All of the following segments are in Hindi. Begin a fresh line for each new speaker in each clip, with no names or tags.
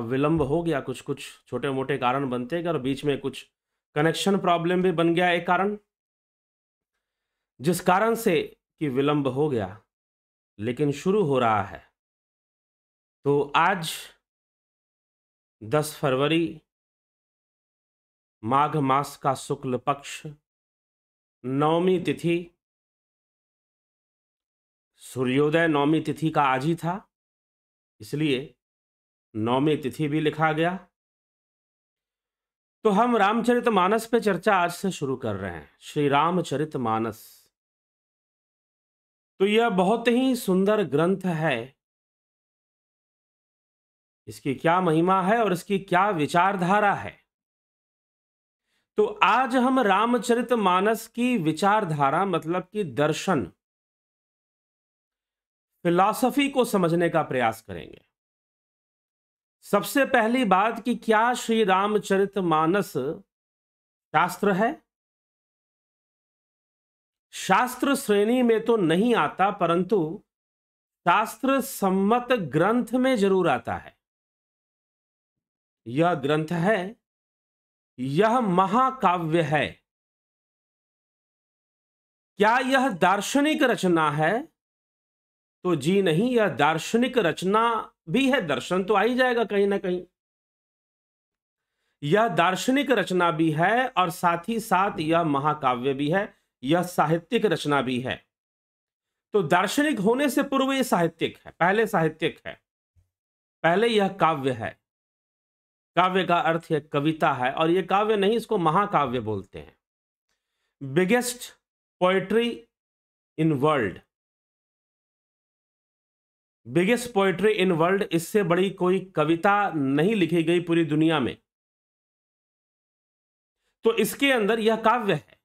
विलंब हो गया कुछ कुछ छोटे मोटे कारण बनते गए और बीच में कुछ कनेक्शन प्रॉब्लम भी बन गया एक कारण जिस कारण से कि विलंब हो गया
लेकिन शुरू हो रहा है तो आज 10 फरवरी माघ मास का शुक्ल पक्ष नवमी तिथि सूर्योदय नौमी तिथि का आज ही था इसलिए नौमी
तिथि भी लिखा गया तो हम रामचरित मानस पे चर्चा आज से
शुरू कर रहे हैं श्री रामचरित मानस तो यह बहुत ही सुंदर ग्रंथ है इसकी क्या
महिमा है और इसकी क्या विचारधारा है तो आज हम रामचरित मानस की विचारधारा मतलब कि दर्शन फिलॉसफी को समझने का प्रयास करेंगे सबसे पहली बात कि क्या श्री रामचरित मानस शास्त्र है शास्त्र श्रेणी में तो नहीं आता परंतु शास्त्र सम्मत ग्रंथ में जरूर आता है
यह ग्रंथ है यह महाकाव्य है क्या यह दार्शनिक रचना है तो जी नहीं यह दार्शनिक रचना भी है दर्शन तो आ ही जाएगा कहीं ना
कहीं यह दार्शनिक रचना भी है और साथ ही साथ यह महाकाव्य भी है यह साहित्यिक रचना भी है तो दार्शनिक होने से पूर्व यह साहित्यिक है पहले साहित्यिक है पहले यह काव्य है काव्य का अर्थ यह कविता है और यह काव्य नहीं इसको महाकाव्य बोलते हैं
biggest poetry in world biggest poetry in world इससे बड़ी कोई कविता नहीं लिखी गई पूरी दुनिया में तो इसके अंदर यह काव्य है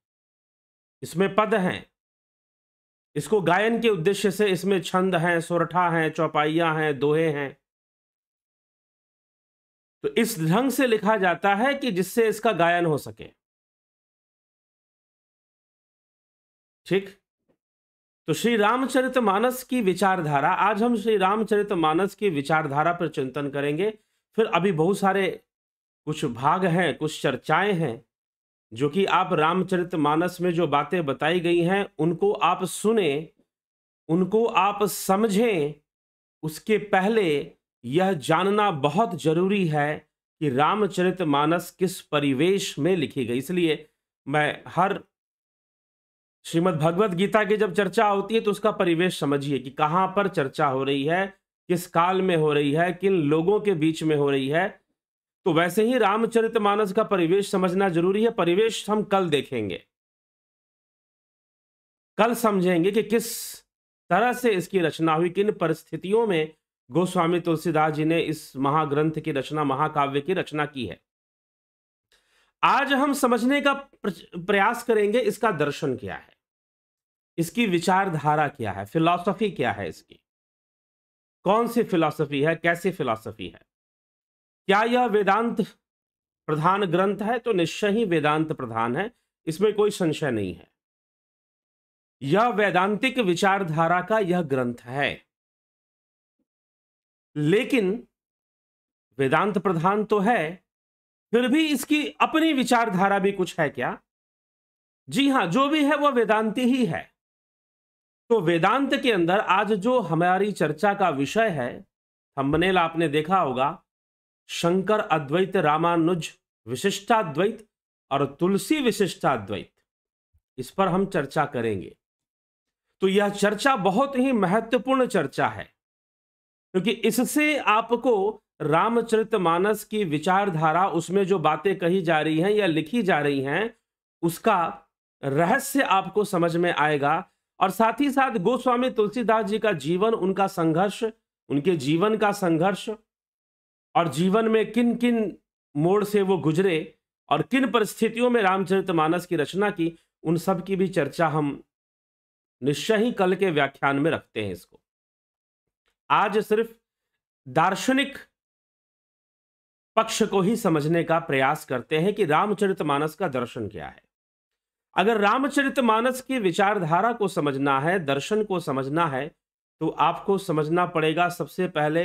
इसमें पद हैं इसको गायन के उद्देश्य से इसमें छंद हैं सोरठा हैं चौपाइयां हैं दोहे हैं तो इस ढंग से लिखा जाता है कि जिससे इसका गायन हो सके ठीक तो श्री रामचरित मानस
की विचारधारा आज हम श्री रामचरित मानस की विचारधारा पर चिंतन करेंगे फिर अभी बहुत सारे कुछ भाग हैं कुछ चर्चाएं हैं जो कि आप रामचरित मानस में जो बातें बताई गई हैं उनको आप सुने उनको आप समझें उसके पहले यह जानना बहुत जरूरी है कि रामचरित मानस किस परिवेश में लिखी गई इसलिए मैं हर श्रीमद् भगवत गीता की जब चर्चा होती है तो उसका परिवेश समझिए कि कहाँ पर चर्चा हो रही है किस काल में हो रही है किन लोगों के बीच में हो रही है तो वैसे ही रामचरित मानस का परिवेश समझना जरूरी है परिवेश हम कल देखेंगे कल समझेंगे कि किस तरह से इसकी रचना हुई किन परिस्थितियों में गोस्वामी तुलसीदास जी ने इस महाग्रंथ की रचना महाकाव्य की रचना की है आज हम समझने का प्रयास करेंगे इसका दर्शन क्या है इसकी विचारधारा क्या है फिलॉसफी क्या है इसकी कौन सी फिलॉसफी है कैसी फिलॉसफी है क्या यह वेदांत प्रधान ग्रंथ है तो निश्चय ही वेदांत प्रधान है
इसमें कोई संशय नहीं है यह वैदांतिक विचारधारा का यह ग्रंथ है लेकिन वेदांत
प्रधान तो है फिर भी इसकी अपनी विचारधारा भी कुछ है क्या जी हां जो भी है वह वेदांति ही है तो वेदांत के अंदर आज जो हमारी चर्चा का विषय है थंबनेल आपने देखा होगा शंकर अद्वैत रामानुज विशिष्टाद्वैत और तुलसी विशिष्टाद्वैत इस पर हम चर्चा करेंगे तो यह चर्चा बहुत ही महत्वपूर्ण चर्चा है क्योंकि इससे आपको रामचरितमानस की विचारधारा उसमें जो बातें कही जा रही हैं या लिखी जा रही हैं उसका रहस्य आपको समझ में आएगा और साथ ही साथ गोस्वामी तुलसीदास जी का जीवन उनका संघर्ष उनके जीवन का संघर्ष और जीवन में किन किन मोड़ से वो गुजरे और किन परिस्थितियों में रामचरितमानस की रचना की उन सब की भी चर्चा हम निश्चय ही कल के व्याख्यान में रखते हैं इसको आज सिर्फ दार्शनिक पक्ष को ही समझने का प्रयास करते हैं कि रामचरितमानस का दर्शन क्या है अगर रामचरितमानस की विचारधारा को समझना है दर्शन को समझना है तो आपको समझना पड़ेगा सबसे पहले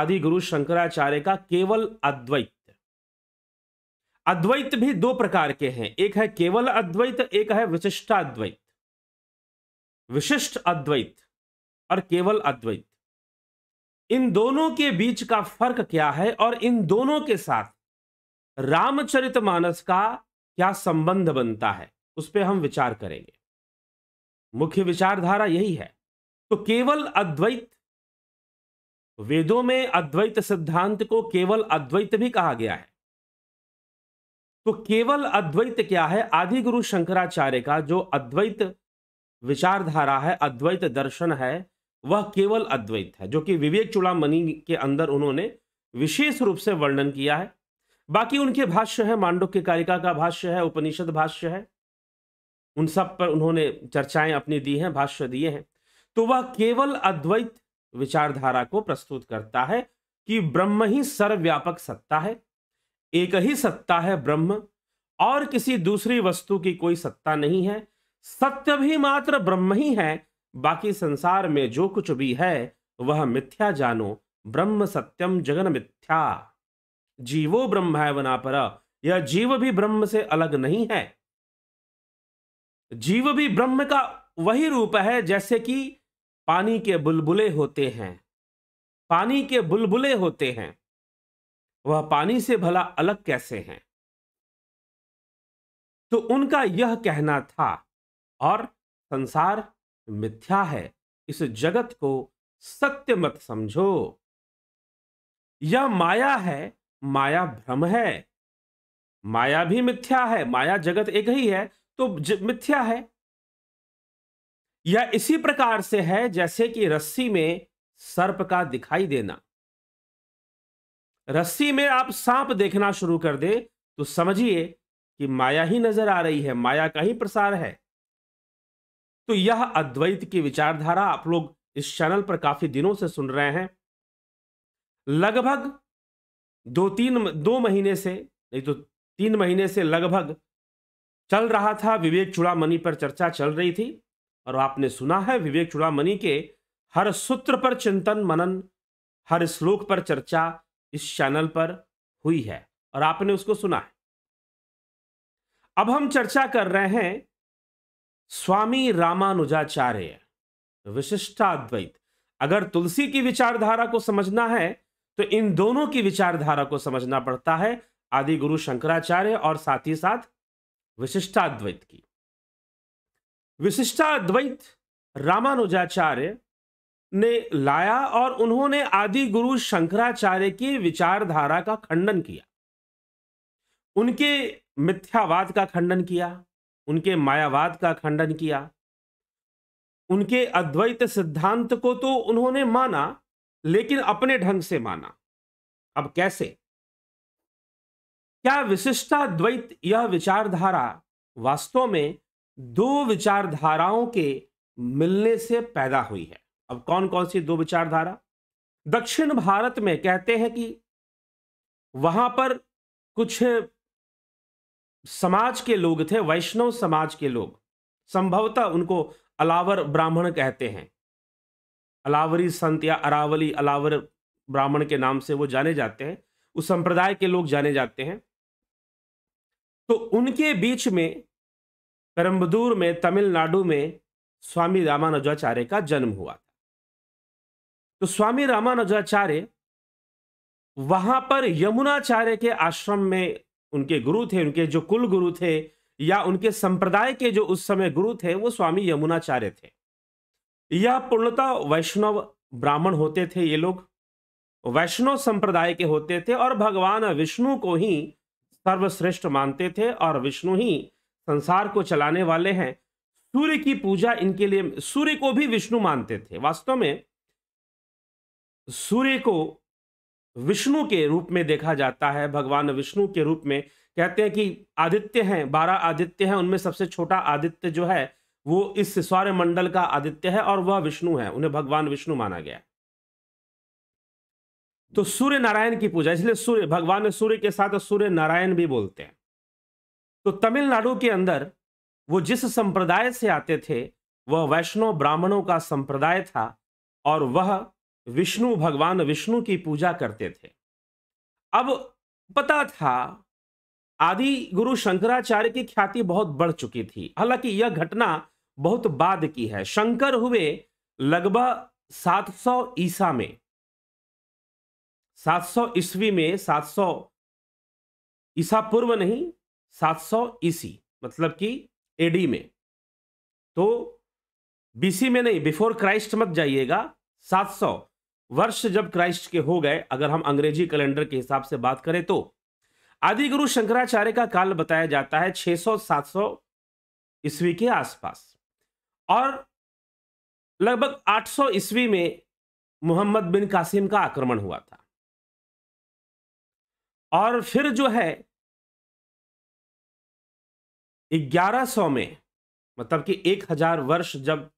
आदि गुरु शंकराचार्य का केवल अद्वैत अद्वैत भी दो प्रकार के हैं एक है केवल अद्वैत एक है विशिष्टाद्वैत अद्वैत विशिष्ट अद्वैत और केवल अद्वैत इन दोनों के बीच का फर्क क्या है और इन दोनों के साथ रामचरितमानस का क्या संबंध बनता है उस पर हम विचार करेंगे मुख्य विचारधारा यही है तो केवल अद्वैत वेदों में अद्वैत सिद्धांत को केवल अद्वैत भी कहा गया है तो केवल अद्वैत क्या है आदि गुरु शंकराचार्य का जो अद्वैत विचारधारा है अद्वैत दर्शन है वह केवल अद्वैत है जो कि विवेक चुड़ामी के अंदर उन्होंने विशेष रूप से वर्णन किया है बाकी उनके भाष्य है मांडव के कारिका का भाष्य है उपनिषद भाष्य है उन सब पर उन्होंने चर्चाएं अपनी दी हैं भाष्य दिए हैं तो वह केवल अद्वैत विचारधारा को प्रस्तुत करता है कि ब्रह्म ही सर्वव्यापक सत्ता है एक ही सत्ता है ब्रह्म और किसी दूसरी वस्तु की कोई सत्ता नहीं है सत्य भी मात्र ब्रह्म ही है बाकी संसार में जो कुछ भी है वह मिथ्या जानो ब्रह्म सत्यम जगन मिथ्या जीवो ब्रह्म है वनापरा यह जीव भी ब्रह्म से अलग नहीं है जीव भी ब्रह्म का वही रूप है जैसे कि
पानी के बुलबुले होते हैं पानी के बुलबुले होते हैं वह पानी से भला अलग कैसे हैं तो उनका यह कहना था और संसार मिथ्या है
इस जगत को सत्य मत समझो यह माया है माया भ्रम है माया भी मिथ्या है माया जगत एक ही है तो मिथ्या है यह इसी प्रकार से है जैसे कि रस्सी में सर्प का दिखाई देना रस्सी में आप सांप देखना शुरू कर दे तो समझिए कि माया ही नजर आ रही है माया का ही प्रसार है तो यह अद्वैत की विचारधारा आप लोग इस चैनल पर काफी दिनों से सुन रहे हैं लगभग दो तीन दो महीने से नहीं तो तीन महीने से लगभग चल रहा था विवेक चुड़ामी पर चर्चा चल रही थी और आपने सुना है विवेक चुड़ामणि के हर सूत्र पर चिंतन मनन हर श्लोक पर चर्चा इस चैनल पर हुई है और आपने उसको सुना है अब हम चर्चा कर रहे हैं स्वामी रामानुजाचार्य विशिष्टाद्वैत अगर तुलसी की विचारधारा को समझना है तो इन दोनों की विचारधारा को समझना पड़ता है आदि गुरु शंकराचार्य और साथ ही साथ विशिष्टाद्वैत की विशिष्टाद्वैत रामानुजाचार्य ने लाया और उन्होंने आदि गुरु शंकराचार्य की विचारधारा का खंडन किया उनके मिथ्यावाद का खंडन किया उनके मायावाद का खंडन किया उनके अद्वैत सिद्धांत को तो उन्होंने माना लेकिन अपने ढंग से माना अब कैसे क्या विशिष्टा द्वैत यह विचारधारा वास्तव में दो विचारधाराओं के मिलने से पैदा हुई है अब कौन कौन सी दो विचारधारा दक्षिण भारत में कहते हैं कि वहां पर कुछ समाज के लोग थे वैष्णव समाज के लोग संभवतः उनको अलावर ब्राह्मण कहते हैं अलावरी संत या अरावली अलावर ब्राह्मण के नाम से वो जाने जाते हैं उस संप्रदाय के लोग जाने जाते हैं तो उनके बीच में परम्बदूर में तमिलनाडु में स्वामी रामानुजाचार्य का जन्म हुआ था तो स्वामी रामानुजाचार्य वहां पर यमुनाचार्य के आश्रम में उनके गुरु थे उनके जो कुल गुरु थे या उनके संप्रदाय के जो उस समय गुरु थे वो स्वामी यमुनाचार्य थे यह पूर्णतः वैष्णव ब्राह्मण होते थे ये लोग वैष्णव संप्रदाय के होते थे और भगवान विष्णु को ही सर्वश्रेष्ठ मानते थे और विष्णु ही संसार को चलाने वाले हैं सूर्य की पूजा इनके लिए सूर्य को भी विष्णु मानते थे वास्तव में सूर्य को विष्णु के रूप में देखा जाता है भगवान विष्णु के रूप में कहते हैं कि आदित्य हैं बारह आदित्य हैं उनमें सबसे छोटा आदित्य जो है वो इस सौर्य मंडल का आदित्य है और वह विष्णु है उन्हें भगवान विष्णु माना गया तो सूर्य नारायण की पूजा इसलिए सूर्य भगवान ने सूर्य के साथ सूर्य नारायण भी बोलते हैं तो तमिलनाडु के अंदर वो जिस संप्रदाय से आते थे वह वैष्णव ब्राह्मणों का संप्रदाय था और वह विष्णु भगवान विष्णु की पूजा करते थे अब पता था आदि गुरु शंकराचार्य की ख्याति बहुत बढ़ चुकी थी हालांकि यह घटना बहुत बाद की है शंकर हुए लगभग 700 ईसा में 700 ईस्वी में 700 ईसा पूर्व नहीं 700 ईसी मतलब कि एडी में तो बीसी में नहीं बिफोर क्राइस्ट मत जाइएगा 700 वर्ष जब क्राइस्ट के हो गए अगर हम अंग्रेजी कैलेंडर के हिसाब से बात करें तो आदि गुरु शंकराचार्य का काल बताया जाता है 600-700 ईस्वी के आसपास और लगभग
800 ईस्वी में मोहम्मद बिन कासिम का आक्रमण हुआ था और फिर जो है 1100 में मतलब कि 1000 वर्ष जब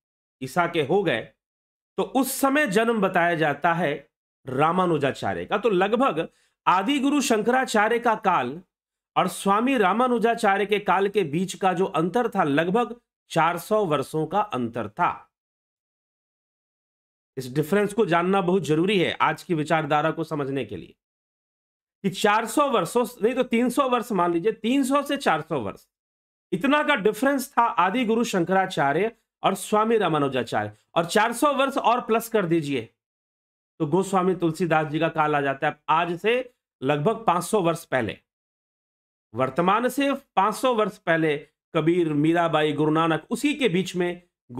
ईसा के हो गए
तो उस समय जन्म बताया जाता है रामानुजाचार्य का तो लगभग आदि गुरु शंकराचार्य का काल और स्वामी रामानुजाचार्य के काल के बीच का जो अंतर था लगभग 400 वर्षों का अंतर था इस डिफरेंस को जानना बहुत जरूरी है आज की विचारधारा को समझने के लिए कि 400 वर्षों नहीं तो 300 वर्ष मान लीजिए 300 से 400 वर्ष इतना का डिफरेंस था आदि गुरु शंकराचार्य और स्वामी रामानुजाचार्य और 400 वर्ष और प्लस कर दीजिए तो गोस्वामी तुलसीदास जी का काल आ जाता है आज से लगभग 500 वर्ष पहले वर्तमान से 500 वर्ष पहले कबीर मीराबाई गुरु नानक उसी के बीच में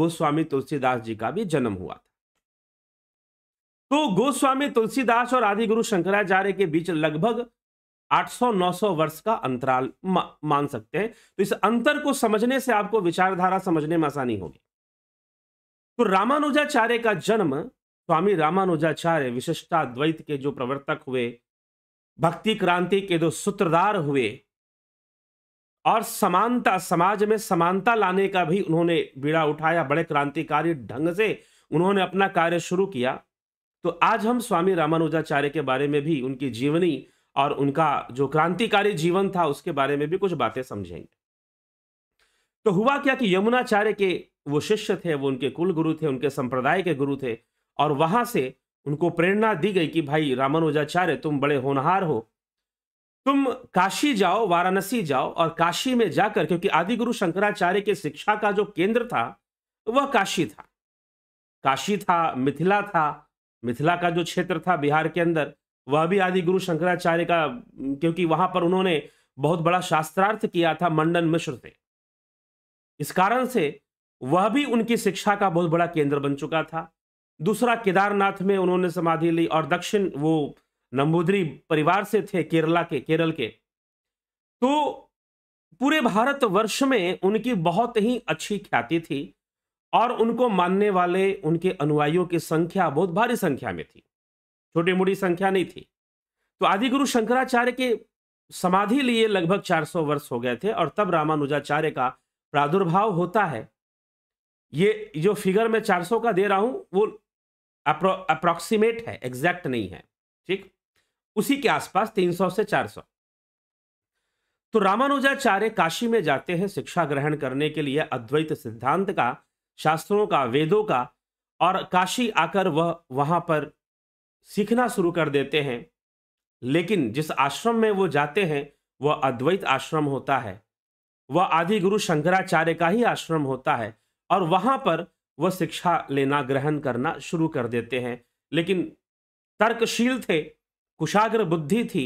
गोस्वामी तुलसीदास जी का भी जन्म हुआ था तो गोस्वामी तुलसीदास और आदि गुरु शंकराचार्य के बीच लगभग 800-900 वर्ष का अंतराल मा, मान सकते हैं तो इस अंतर को समझने से आपको विचारधारा समझने में आसानी होगी तो रामानुजाचार्य का जन्म स्वामी रामानुजाचार्य विशिष्टाद्वैत के जो प्रवर्तक हुए भक्ति क्रांति के जो सूत्रधार हुए और समानता समाज में समानता लाने का भी उन्होंने बीड़ा उठाया बड़े क्रांतिकारी ढंग से उन्होंने अपना कार्य शुरू किया तो आज हम स्वामी रामानुजाचार्य के बारे में भी उनकी जीवनी और उनका जो क्रांतिकारी जीवन था उसके बारे में भी कुछ बातें समझेंगे तो हुआ क्या कि यमुनाचार्य के वो शिष्य थे वो उनके कुल गुरु थे उनके संप्रदाय के गुरु थे और वहां से उनको प्रेरणा दी गई कि भाई रामानुजाचार्य तुम बड़े होनहार हो तुम काशी जाओ वाराणसी जाओ और काशी में जाकर क्योंकि आदि गुरु शंकराचार्य के शिक्षा का जो केंद्र था वह काशी था काशी था मिथिला था मिथिला का जो क्षेत्र था बिहार के अंदर वह भी आदि गुरु शंकराचार्य का क्योंकि वहां पर उन्होंने बहुत बड़ा शास्त्रार्थ किया था मंडन मिश्र से इस कारण से वह भी उनकी शिक्षा का बहुत बड़ा केंद्र बन चुका था दूसरा केदारनाथ में उन्होंने समाधि ली और दक्षिण वो नंबूदरी परिवार से थे केरला के केरल के तो पूरे भारत वर्ष में उनकी बहुत ही अच्छी ख्याति थी और उनको मानने वाले उनके अनुयायियों की संख्या बहुत भारी संख्या में थी छोटी मोटी संख्या नहीं थी तो आदि गुरु शंकराचार्य के समाधि लिए लगभग 400 वर्ष हो गए थे और तब रामानुजाचार्य का प्रादुर्भाव होता है ये जो फिगर मैं 400 का दे रहा हूं वो अप्रोक्सीमेट है एग्जैक्ट नहीं है ठीक उसी के आसपास 300 से 400 तो रामानुजाचार्य काशी में जाते हैं शिक्षा ग्रहण करने के लिए अद्वैत सिद्धांत का शास्त्रों का वेदों का और काशी आकर वह वहां पर सीखना शुरू कर देते हैं लेकिन जिस आश्रम में वो जाते हैं वह अद्वैत आश्रम होता है वह आदि गुरु शंकराचार्य का ही आश्रम होता है और वहां पर वह शिक्षा लेना ग्रहण करना शुरू कर देते हैं लेकिन तर्कशील थे कुशाग्र बुद्धि थी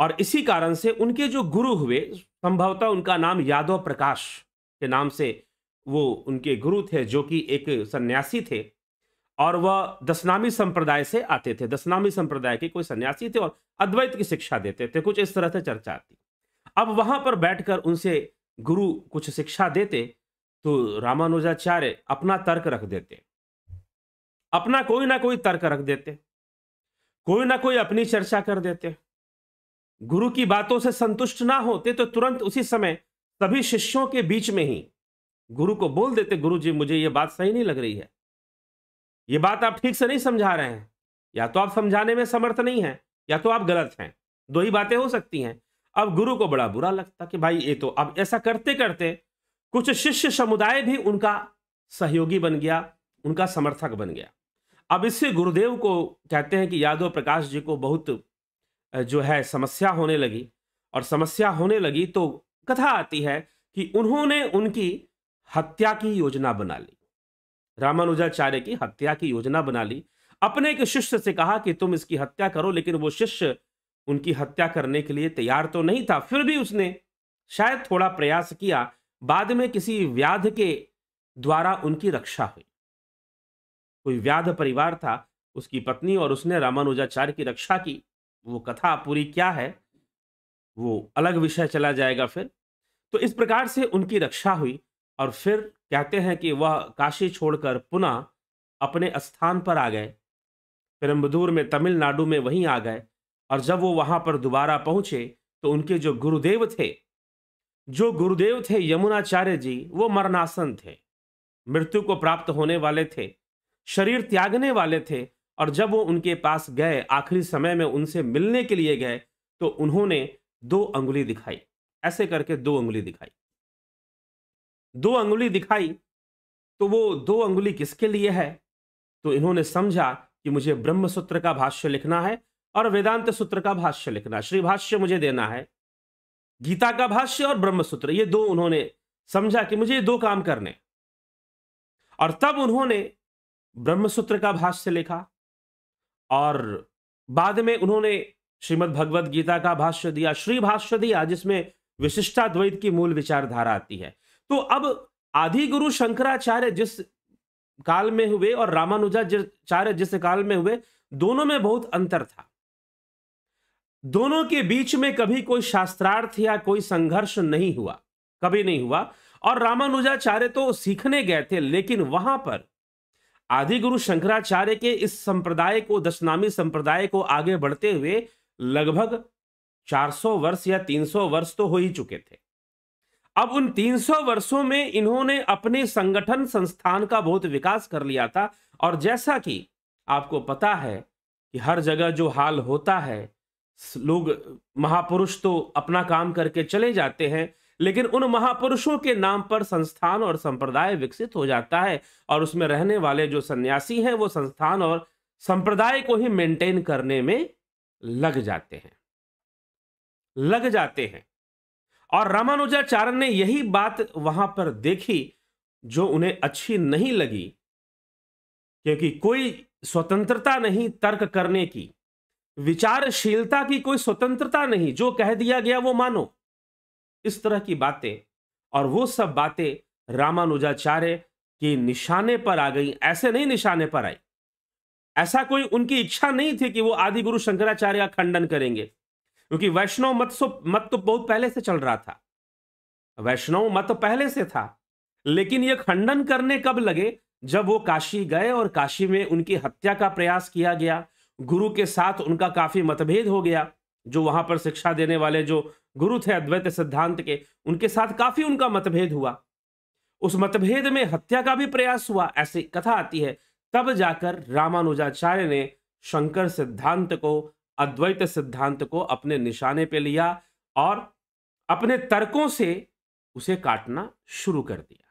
और इसी कारण से उनके जो गुरु हुए संभवतः उनका नाम यादव प्रकाश के नाम से वो उनके गुरु थे जो कि एक सन्यासी थे और वह दसनामी संप्रदाय से आते थे दसनामी संप्रदाय के कोई सन्यासी थे और अद्वैत की शिक्षा देते थे कुछ इस तरह से चर्चा आती अब वहां पर बैठकर उनसे गुरु कुछ शिक्षा देते तो रामानुजाचार्य अपना तर्क रख देते अपना कोई ना कोई तर्क रख देते कोई ना कोई अपनी चर्चा कर देते गुरु की बातों से संतुष्ट ना होते तो तुरंत उसी समय सभी शिष्यों के बीच में ही गुरु को बोल देते गुरु जी मुझे ये बात सही नहीं लग रही है ये बात आप ठीक से नहीं समझा रहे हैं या तो आप समझाने में समर्थ नहीं हैं या तो आप गलत हैं दो ही बातें हो सकती हैं अब गुरु को बड़ा बुरा लगता कि भाई ये तो अब ऐसा करते करते कुछ शिष्य समुदाय भी उनका सहयोगी बन गया उनका समर्थक बन गया अब इससे गुरुदेव को कहते हैं कि यादव प्रकाश जी को बहुत जो है समस्या होने लगी और समस्या होने लगी तो कथा आती है कि उन्होंने उनकी हत्या की योजना बना ली रामानुजाचार्य की हत्या की योजना बना ली अपने एक शिष्य से कहा कि तुम इसकी हत्या करो लेकिन वो शिष्य उनकी हत्या करने के लिए तैयार तो नहीं था फिर भी उसने शायद थोड़ा प्रयास किया बाद में किसी व्याध के द्वारा उनकी रक्षा हुई कोई व्याध परिवार था उसकी पत्नी और उसने रामानुजाचार्य की रक्षा की वो कथा पूरी क्या है वो अलग विषय चला जाएगा फिर तो इस प्रकार से उनकी रक्षा हुई और फिर कहते हैं कि वह काशी छोड़कर पुनः अपने स्थान पर आ गए पेरम्बदूर में तमिलनाडु में वहीं आ गए और जब वो वहाँ पर दोबारा पहुँचे तो उनके जो गुरुदेव थे जो गुरुदेव थे यमुनाचार्य जी वो मरणासन थे मृत्यु को प्राप्त होने वाले थे शरीर त्यागने वाले थे और जब वो उनके पास गए आखिरी समय में उनसे मिलने के लिए गए तो उन्होंने दो अंगुली दिखाई ऐसे करके दो अंगुली दिखाई दो अंगुली दिखाई तो वो दो अंगुली किसके लिए है तो इन्होंने समझा कि मुझे ब्रह्म सूत्र का भाष्य लिखना है और वेदांत सूत्र का भाष्य लिखना श्री भाष्य मुझे देना है गीता का भाष्य और ब्रह्म सूत्र ये दो उन्होंने समझा कि मुझे ये दो काम करने और तब उन्होंने ब्रह्मसूत्र का भाष्य लिखा और बाद में उन्होंने श्रीमद् भगवद गीता का भाष्य दिया श्री भाष्य दिया जिसमें विशिष्टाद्वैत की मूल विचारधारा आती है तो अब आदि गुरु शंकराचार्य जिस काल में हुए और रामानुजाचार्य जिस काल में हुए दोनों में बहुत अंतर था दोनों के बीच में कभी कोई शास्त्रार्थ या कोई संघर्ष नहीं हुआ कभी नहीं हुआ और रामानुजाचार्य तो सीखने गए थे लेकिन वहां पर आदि गुरु शंकराचार्य के इस संप्रदाय को दशनामी संप्रदाय को आगे बढ़ते हुए लगभग 400 वर्ष या 300 वर्ष तो हो ही चुके थे अब उन 300 वर्षों में इन्होंने अपने संगठन संस्थान का बहुत विकास कर लिया था और जैसा कि आपको पता है कि हर जगह जो हाल होता है लोग महापुरुष तो अपना काम करके चले जाते हैं लेकिन उन महापुरुषों के नाम पर संस्थान और संप्रदाय विकसित हो जाता है और उसमें रहने वाले जो सन्यासी हैं वो संस्थान और संप्रदाय को ही मेंटेन करने में लग जाते हैं लग जाते हैं और रामानुजाचार्य ने यही बात वहां पर देखी जो उन्हें अच्छी नहीं लगी क्योंकि कोई स्वतंत्रता नहीं तर्क करने की विचारशीलता की कोई स्वतंत्रता नहीं जो कह दिया गया वो मानो इस तरह की बातें और वो सब बातें रामानुजाचार्य के निशाने पर आ गई ऐसे नहीं निशाने पर आई ऐसा कोई उनकी इच्छा नहीं थी कि वो आदि गुरु शंकराचार्य का खंडन करेंगे क्योंकि वैष्णव मत सो मत तो बहुत पहले से चल रहा था वैष्णव मत तो पहले से था लेकिन ये खंडन करने कब लगे जब वो काशी गए और काशी में उनकी हत्या का प्रयास किया गया गुरु के साथ उनका काफी मतभेद हो गया जो वहां पर शिक्षा देने वाले जो गुरु थे अद्वैत सिद्धांत के उनके साथ काफी उनका मतभेद हुआ उस मतभेद में हत्या का भी प्रयास हुआ ऐसी कथा आती है तब जाकर रामानुजाचार्य ने शंकर सिद्धांत को अद्वैत सिद्धांत को अपने निशाने पे लिया और अपने तर्कों से उसे काटना शुरू कर दिया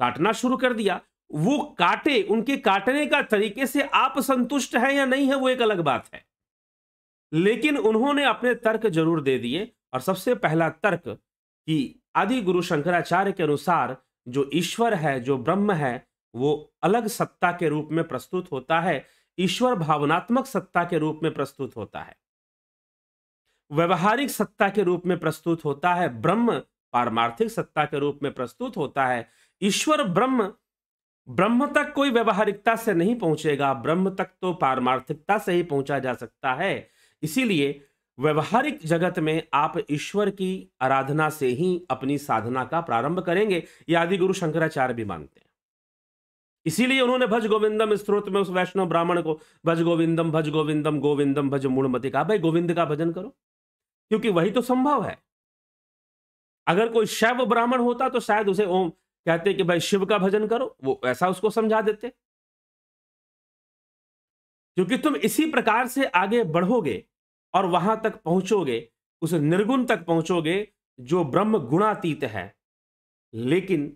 काटना शुरू कर दिया वो काटे उनके काटने का तरीके से आप संतुष्ट हैं या नहीं है वो एक अलग बात है लेकिन उन्होंने अपने तर्क जरूर दे दिए और सबसे पहला तर्क कि आदि गुरु शंकराचार्य के अनुसार जो ईश्वर है जो ब्रह्म है वो अलग सत्ता के रूप में प्रस्तुत होता है ईश्वर भावनात्मक सत्ता के रूप में प्रस्तुत होता है व्यवहारिक सत्ता के रूप में प्रस्तुत होता है ब्रह्म पारमार्थिक सत्ता के रूप में प्रस्तुत होता है ईश्वर ब्रह्म ब्रह्म तक कोई व्यवहारिकता से नहीं पहुंचेगा ब्रह्म तक तो पारमार्थिकता से ही पहुंचा जा सकता है इसीलिए व्यवहारिक जगत में आप ईश्वर की आराधना से ही अपनी साधना का प्रारंभ करेंगे ये आदि गुरु शंकराचार्य भी मानते हैं इसीलिए उन्होंने भज गोविंदम स्त्रोत में उस वैष्णव ब्राह्मण को भज गोविंदम भज गोविंदम गोविंदम भज मूणमति का भाई गोविंद का भजन करो क्योंकि वही तो संभव है अगर कोई शैव ब्राह्मण होता तो शायद उसे ओम कहते कि भाई शिव का भजन करो वो ऐसा उसको समझा देते क्योंकि तुम इसी प्रकार से आगे बढ़ोगे और वहां तक पहुंचोगे उस निर्गुण तक पहुंचोगे जो ब्रह्म गुणातीत है लेकिन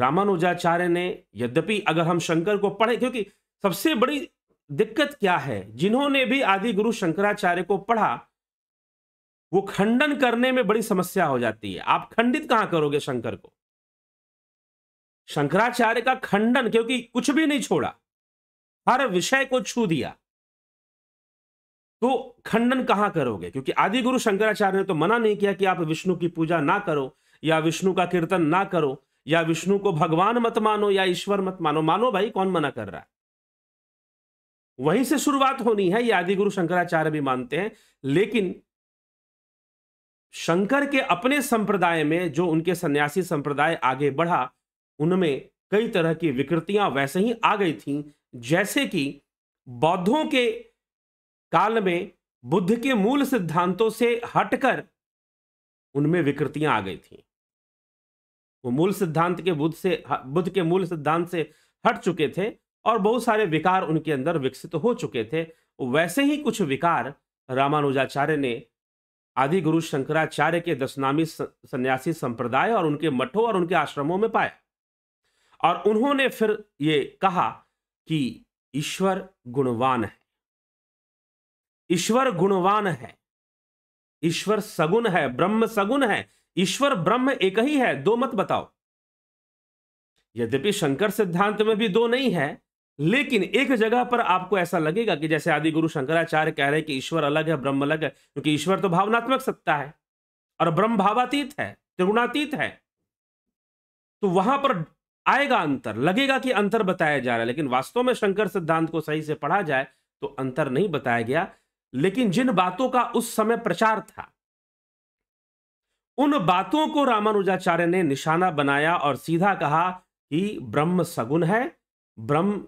रामानुजाचार्य ने यद्यपि अगर हम शंकर को पढ़े क्योंकि सबसे बड़ी दिक्कत क्या है जिन्होंने भी आदि गुरु शंकराचार्य को पढ़ा वो खंडन करने में बड़ी समस्या हो जाती है
आप खंडित कहां करोगे शंकर को शंकराचार्य का खंडन क्योंकि कुछ भी नहीं छोड़ा हर विषय को छू दिया
तो खंडन कहाँ करोगे क्योंकि आदि गुरु शंकराचार्य ने तो मना नहीं किया कि आप विष्णु की पूजा ना करो या विष्णु का कीर्तन ना करो या विष्णु को भगवान मत मानो या ईश्वर मत मानो मानो भाई कौन मना कर रहा है वहीं से शुरुआत होनी है ये आदि गुरु शंकराचार्य भी मानते हैं लेकिन शंकर के अपने संप्रदाय में जो उनके सन्यासी संप्रदाय आगे बढ़ा उनमें कई तरह की विकृतियां वैसे ही आ गई थीं जैसे कि बौद्धों के काल में बुद्ध के मूल सिद्धांतों से हटकर उनमें विकृतियां आ गई थी वो मूल सिद्धांत के बुद्ध से बुद्ध के मूल सिद्धांत से हट चुके थे और बहुत सारे विकार उनके अंदर विकसित हो चुके थे वैसे ही कुछ विकार रामानुजाचार्य ने आदि गुरु शंकराचार्य के दशनामी सन्यासी संप्रदाय और उनके मठों और उनके आश्रमों में पाया और उन्होंने फिर ये कहा कि ईश्वर गुणवान है ईश्वर गुणवान है ईश्वर सगुण है ब्रह्म सगुण है ईश्वर ब्रह्म एक ही है दो मत बताओ यद्यपि शंकर सिद्धांत में भी दो नहीं है लेकिन एक जगह पर आपको ऐसा लगेगा कि जैसे आदि गुरु शंकराचार्य कह रहे हैं कि ईश्वर अलग है ब्रह्म अलग है क्योंकि ईश्वर तो भावनात्मक सत्ता है और ब्रह्म भावातीत है त्रिगुणातीत है तो वहां पर आएगा अंतर लगेगा कि अंतर बताया जा रहा है लेकिन वास्तव में शंकर सिद्धांत को सही से पढ़ा जाए तो अंतर नहीं बताया गया लेकिन जिन बातों का उस समय प्रचार था उन बातों को रामानुजाचार्य ने निशाना बनाया और सीधा कहा कि ब्रह्म सगुण है ब्रह्म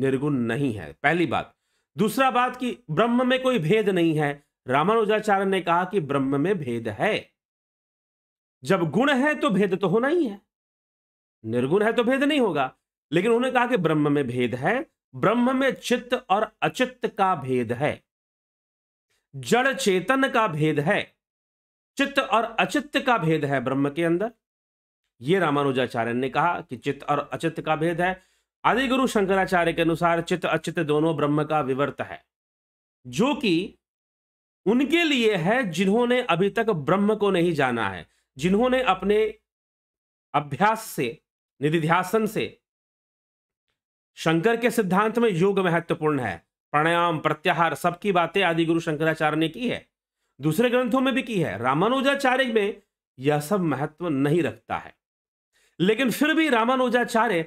निर्गुण नहीं है पहली बात दूसरा बात कि ब्रह्म में कोई भेद नहीं है रामानुजाचार्य ने कहा कि ब्रह्म में भेद है जब गुण है तो भेद तो होना ही है निर्गुण है तो भेद नहीं होगा लेकिन उन्होंने कहा कि ब्रह्म में भेद है ब्रह्म में चित्त और अचित्त का भेद है जड़ चेतन का भेद है चित्त और अचित्त का भेद है ब्रह्म के अंदर ये रामानुजाचार्य ने कहा कि चित्त और अचित्त का भेद है आदि गुरु शंकराचार्य के अनुसार चित्त अचित्त दोनों ब्रह्म का विवर्त है जो कि उनके लिए है जिन्होंने अभी तक ब्रह्म को नहीं जाना है जिन्होंने अपने अभ्यास से निधिध्यासन से शंकर के सिद्धांत में योग महत्वपूर्ण है प्राणायाम प्रत्याहार सबकी बातें आदि गुरु शंकराचार्य ने की है दूसरे ग्रंथों में भी की है रामानुजाचार्य में यह सब महत्व नहीं रखता है लेकिन फिर भी रामानुजाचार्य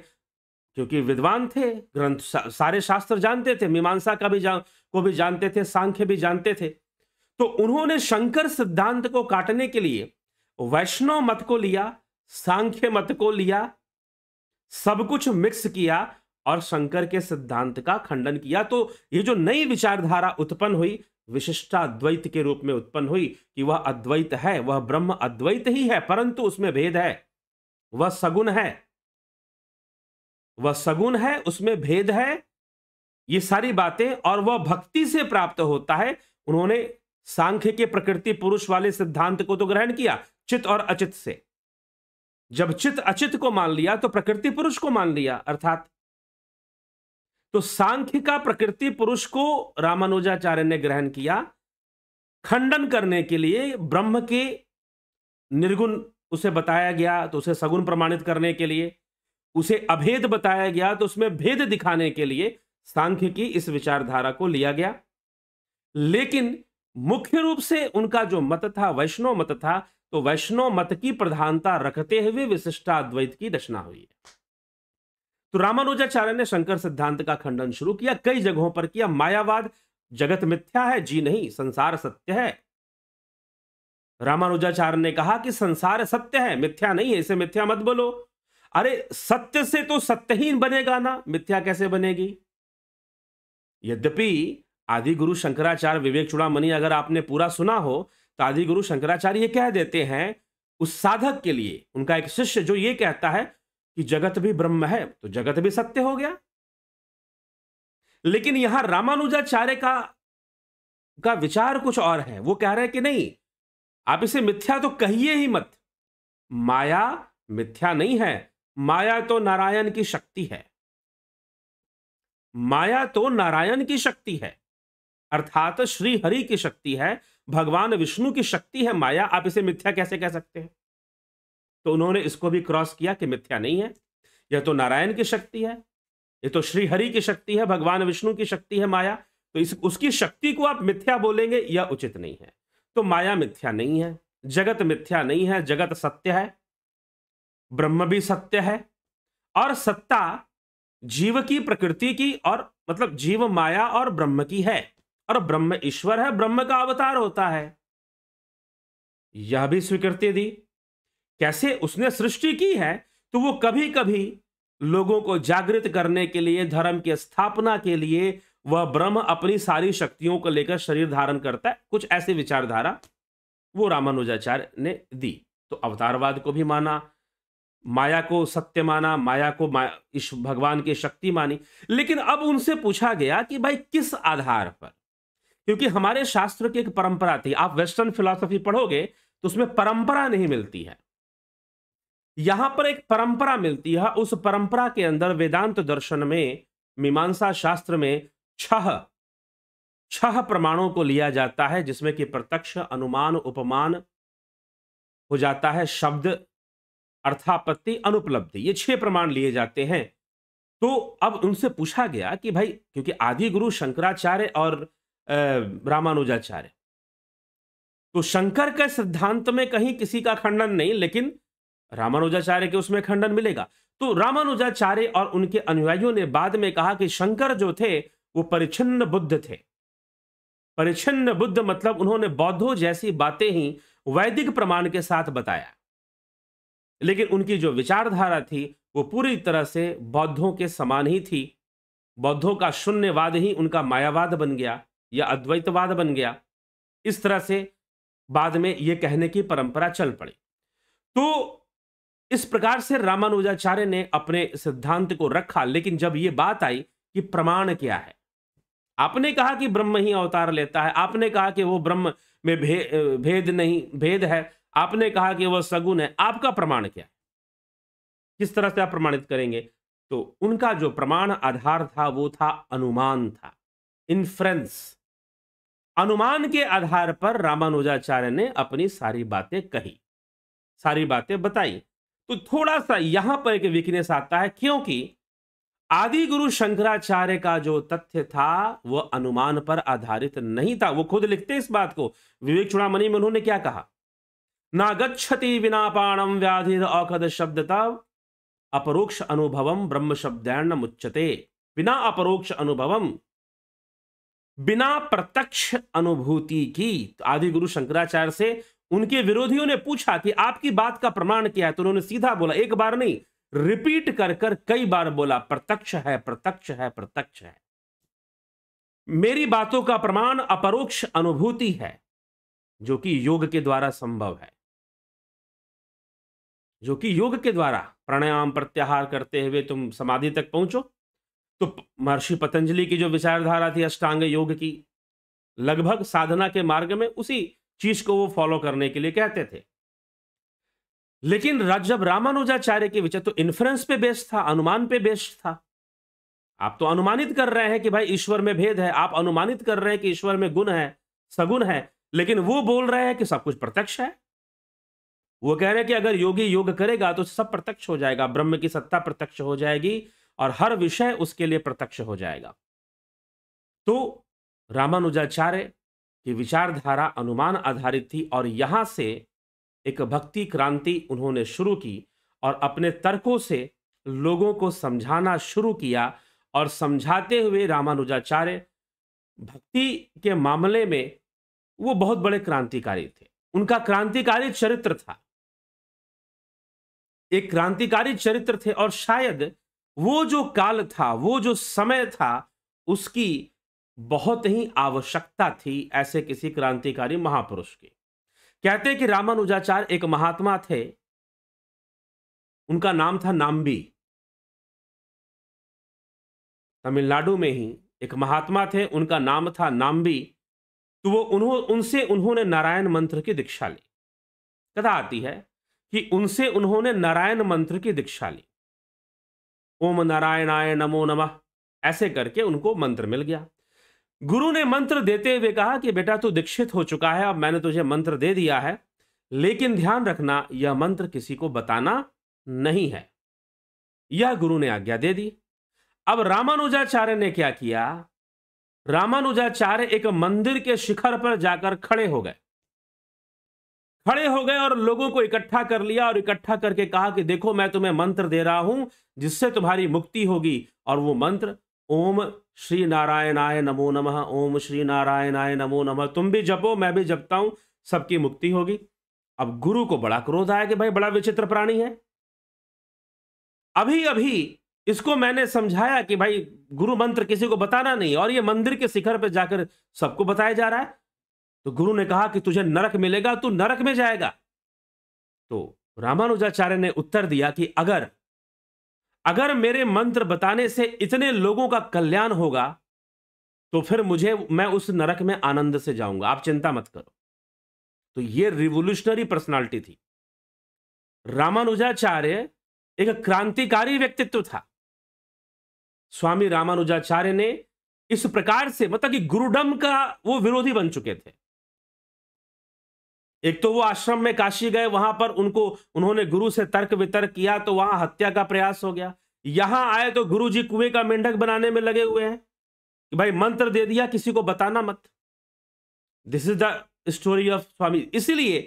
क्योंकि विद्वान थे ग्रंथ सारे शास्त्र जानते थे मीमांसा का भी जान को भी जानते थे सांख्य भी जानते थे तो उन्होंने शंकर सिद्धांत को काटने के लिए वैष्णव मत को लिया सांख्य मत को लिया सब कुछ मिक्स किया और शंकर के सिद्धांत का खंडन किया तो ये जो नई विचारधारा उत्पन्न हुई विशिष्टा द्वैत के रूप में उत्पन्न हुई कि वह अद्वैत है वह ब्रह्म अद्वैत ही है परंतु उसमें भेद है वह सगुण है वह सगुण है उसमें भेद है ये सारी बातें और वह भक्ति से प्राप्त होता है उन्होंने सांख्य के प्रकृति पुरुष वाले सिद्धांत को तो ग्रहण किया चित और अचित से जब चित अचित को मान लिया तो प्रकृति पुरुष को मान लिया अर्थात तो सांख्य का प्रकृति पुरुष को रामानुजाचार्य ने ग्रहण किया खंडन करने के लिए ब्रह्म के निर्गुण उसे बताया गया तो उसे सगुण प्रमाणित करने के लिए उसे अभेद बताया गया तो उसमें भेद दिखाने के लिए सांख्य की इस विचारधारा को लिया गया लेकिन मुख्य रूप से उनका जो मत था वैष्णव मत था तो वैष्णव मत की प्रधानता रखते हुए विशिष्टाद्वैत की रचना हुई है तो रामानुजाचार्य ने शंकर सिद्धांत का खंडन शुरू किया कई जगहों पर किया मायावाद जगत मिथ्या है जी नहीं संसार सत्य है रामानुजाचार्य ने कहा कि संसार सत्य है मिथ्या नहीं है इसे मिथ्या मत बोलो अरे सत्य से तो सत्यहीन बनेगा ना मिथ्या कैसे बनेगी यद्यपि आदि गुरु शंकराचार्य विवेक चुड़ामणि अगर आपने पूरा सुना हो तो आदि गुरु शंकराचार्य ये कह देते हैं उस साधक के लिए उनका एक शिष्य जो ये कहता है कि जगत भी ब्रह्म है तो जगत भी सत्य हो गया लेकिन यहां रामानुजाचार्य का का विचार कुछ और है वो कह रहे हैं कि नहीं आप इसे मिथ्या तो कहिए ही मत माया मिथ्या नहीं है माया तो नारायण की शक्ति है माया तो नारायण की शक्ति है अर्थात श्री हरि की शक्ति है भगवान विष्णु की शक्ति है माया आप इसे मिथ्या कैसे कह सकते हैं तो उन्होंने इसको भी क्रॉस किया कि मिथ्या नहीं है यह तो नारायण की शक्ति है ये तो श्री हरि की शक्ति है भगवान विष्णु की शक्ति है माया तो इस उसकी शक्ति को आप मिथ्या बोलेंगे यह उचित नहीं है तो माया मिथ्या नहीं है जगत मिथ्या नहीं है जगत सत्य है ब्रह्म भी सत्य है और सत्ता जीव की प्रकृति की और मतलब जीव माया और ब्रह्म की है और ब्रह्म ईश्वर है ब्रह्म का अवतार होता है यह भी स्वीकृति दी कैसे उसने सृष्टि की है तो वो कभी कभी लोगों को जागृत करने के लिए धर्म की स्थापना के लिए वह ब्रह्म अपनी सारी शक्तियों को लेकर शरीर धारण करता है कुछ ऐसी विचारधारा वो रामानुजाचार्य ने दी तो अवतारवाद को भी माना माया को सत्य माना माया को माया, इस भगवान की शक्ति मानी लेकिन अब उनसे पूछा गया कि भाई किस आधार पर क्योंकि हमारे शास्त्र की एक परंपरा थी आप वेस्टर्न फिलोसफी पढ़ोगे तो उसमें परंपरा नहीं मिलती है यहां पर एक परंपरा मिलती है उस परंपरा के अंदर वेदांत दर्शन में मीमांसा शास्त्र में छह छह प्रमाणों को लिया जाता है जिसमें कि प्रत्यक्ष अनुमान उपमान हो जाता है शब्द अर्थापत्ति अनुपलब्धि ये छह प्रमाण लिए जाते हैं तो अब उनसे पूछा गया कि भाई क्योंकि आदि गुरु शंकराचार्य और रामानुजाचार्य तो शंकर के सिद्धांत में कहीं किसी का खंडन नहीं लेकिन रामानुजाचार्य के उसमें खंडन मिलेगा तो रामानुजाचार्य और उनके अनुयायियों ने बाद में कहा कि शंकर जो थे वो परिच्छिन्न बुद्ध थे परिच्छिन्न बुद्ध मतलब उन्होंने बौद्धों जैसी बातें ही वैदिक प्रमाण के साथ बताया लेकिन उनकी जो विचारधारा थी वो पूरी तरह से बौद्धों के समान ही थी बौद्धों का शून्यवाद ही उनका मायावाद बन गया या अद्वैतवाद बन गया इस तरह से बाद में ये कहने की परंपरा चल पड़ी तो इस प्रकार से रामानुजाचार्य ने अपने सिद्धांत को रखा लेकिन जब ये बात आई कि प्रमाण क्या है आपने कहा कि ब्रह्म ही अवतार लेता है आपने कहा कि वो ब्रह्म में भे, भेद नहीं भेद है आपने कहा कि वह सगुन है आपका प्रमाण क्या है किस तरह से आप प्रमाणित करेंगे तो उनका जो प्रमाण आधार था वो था अनुमान था इन्फ्रेंस अनुमान के आधार पर रामानुजाचार्य ने अपनी सारी बातें कही सारी बातें बताई तो थोड़ा सा यहां पर एक वीकनेस आता है क्योंकि आदि गुरु शंकराचार्य का जो तथ्य था वह अनुमान पर आधारित नहीं था वो खुद लिखते इस बात को विवेक चुड़ामणि में उन्होंने क्या कहा ना गच्छति बिना पाणम व्याधि औखद शब्द तब अपरोक्ष अनुभवम ब्रह्म शब्दैन मुच्चते बिना अपरोक्ष अनुभवम बिना प्रत्यक्ष अनुभूति की तो आदि गुरु शंकराचार्य से उनके विरोधियों ने पूछा कि आपकी बात का प्रमाण क्या है तो उन्होंने सीधा बोला एक बार नहीं रिपीट कर कर कई बार बोला प्रत्यक्ष है प्रत्यक्ष है प्रत्यक्ष है मेरी बातों का प्रमाण अपरोक्ष अनुभूति है जो कि योग के द्वारा संभव है जो कि योग के द्वारा प्राणायाम प्रत्याहार करते हुए तुम समाधि तक पहुंचो तो महर्षि पतंजलि की जो विचारधारा थी अष्टांग योग की लगभग साधना के मार्ग में उसी चीज को वो फॉलो करने के लिए कहते थे लेकिन जब रामानुजाचार्य के विचार तो इन्फ्रेंस पे बेस्ड था अनुमान पे बेस्ड था आप तो अनुमानित कर रहे हैं कि भाई ईश्वर में भेद है आप अनुमानित कर रहे हैं कि ईश्वर में गुण है सगुण है लेकिन वो बोल रहे हैं कि सब कुछ प्रत्यक्ष है वो कह रहे हैं कि अगर योगी योग करेगा तो सब प्रत्यक्ष हो जाएगा ब्रह्म की सत्ता प्रत्यक्ष हो जाएगी और हर विषय उसके लिए प्रत्यक्ष हो जाएगा तो रामानुजाचार्य कि विचारधारा अनुमान आधारित थी और यहाँ से एक भक्ति क्रांति उन्होंने शुरू की और अपने तर्कों से लोगों को समझाना शुरू किया और समझाते हुए रामानुजाचार्य भक्ति के मामले में वो बहुत बड़े क्रांतिकारी थे उनका क्रांतिकारी चरित्र था एक क्रांतिकारी चरित्र थे और शायद वो जो काल था वो जो समय था उसकी बहुत ही आवश्यकता थी ऐसे
किसी क्रांतिकारी महापुरुष की कहते कि रामानुजाचार्य एक महात्मा थे उनका नाम था नाम्बी तमिलनाडु में ही एक महात्मा थे उनका नाम था नाम्बी तो
वो उन्हों उनसे उन्होंने नारायण मंत्र की दीक्षा ली कथा आती है कि उनसे उन्होंने नारायण मंत्र की दीक्षा ली ओम नारायण आय नमो नमः ऐसे करके उनको मंत्र मिल गया गुरु ने मंत्र देते हुए कहा कि बेटा तू दीक्षित हो चुका है अब मैंने तुझे मंत्र दे दिया है लेकिन ध्यान रखना यह मंत्र किसी को बताना नहीं है यह गुरु ने आज्ञा दे दी अब रामानुजाचार्य ने क्या किया रामानुजाचार्य एक मंदिर के शिखर पर जाकर खड़े हो गए खड़े हो गए और लोगों को इकट्ठा कर लिया और इकट्ठा करके कहा कि देखो मैं तुम्हें मंत्र दे रहा हूं जिससे तुम्हारी मुक्ति होगी और वो मंत्र ओम श्री नारायणाय नमो नमः ओम श्री नारायणाय नमो नमः तुम भी जपो मैं भी जपता हूँ सबकी मुक्ति होगी अब गुरु को बड़ा क्रोध आया कि भाई बड़ा विचित्र प्राणी है अभी अभी इसको मैंने समझाया कि भाई गुरु मंत्र किसी को बताना नहीं और ये मंदिर के शिखर पर जाकर सबको बताया जा रहा है तो गुरु ने कहा कि तुझे नरक मिलेगा तू नरक में जाएगा तो रामानुजाचार्य ने उत्तर दिया कि अगर अगर मेरे मंत्र बताने से इतने लोगों का कल्याण होगा तो फिर मुझे मैं उस नरक में आनंद से जाऊंगा आप चिंता मत करो तो ये रिवोल्यूशनरी पर्सनालिटी थी रामानुजाचार्य एक क्रांतिकारी व्यक्तित्व था स्वामी रामानुजाचार्य ने इस प्रकार से मतलब कि गुरुडम का वो विरोधी बन चुके थे एक तो वो आश्रम में काशी गए वहां पर उनको उन्होंने गुरु से तर्क वितर्क किया तो वहां हत्या का प्रयास हो गया यहां आए तो गुरु जी कुएं का मेंढक बनाने में लगे हुए हैं कि भाई मंत्र दे दिया किसी को बताना मत this is the story of Swami इसीलिए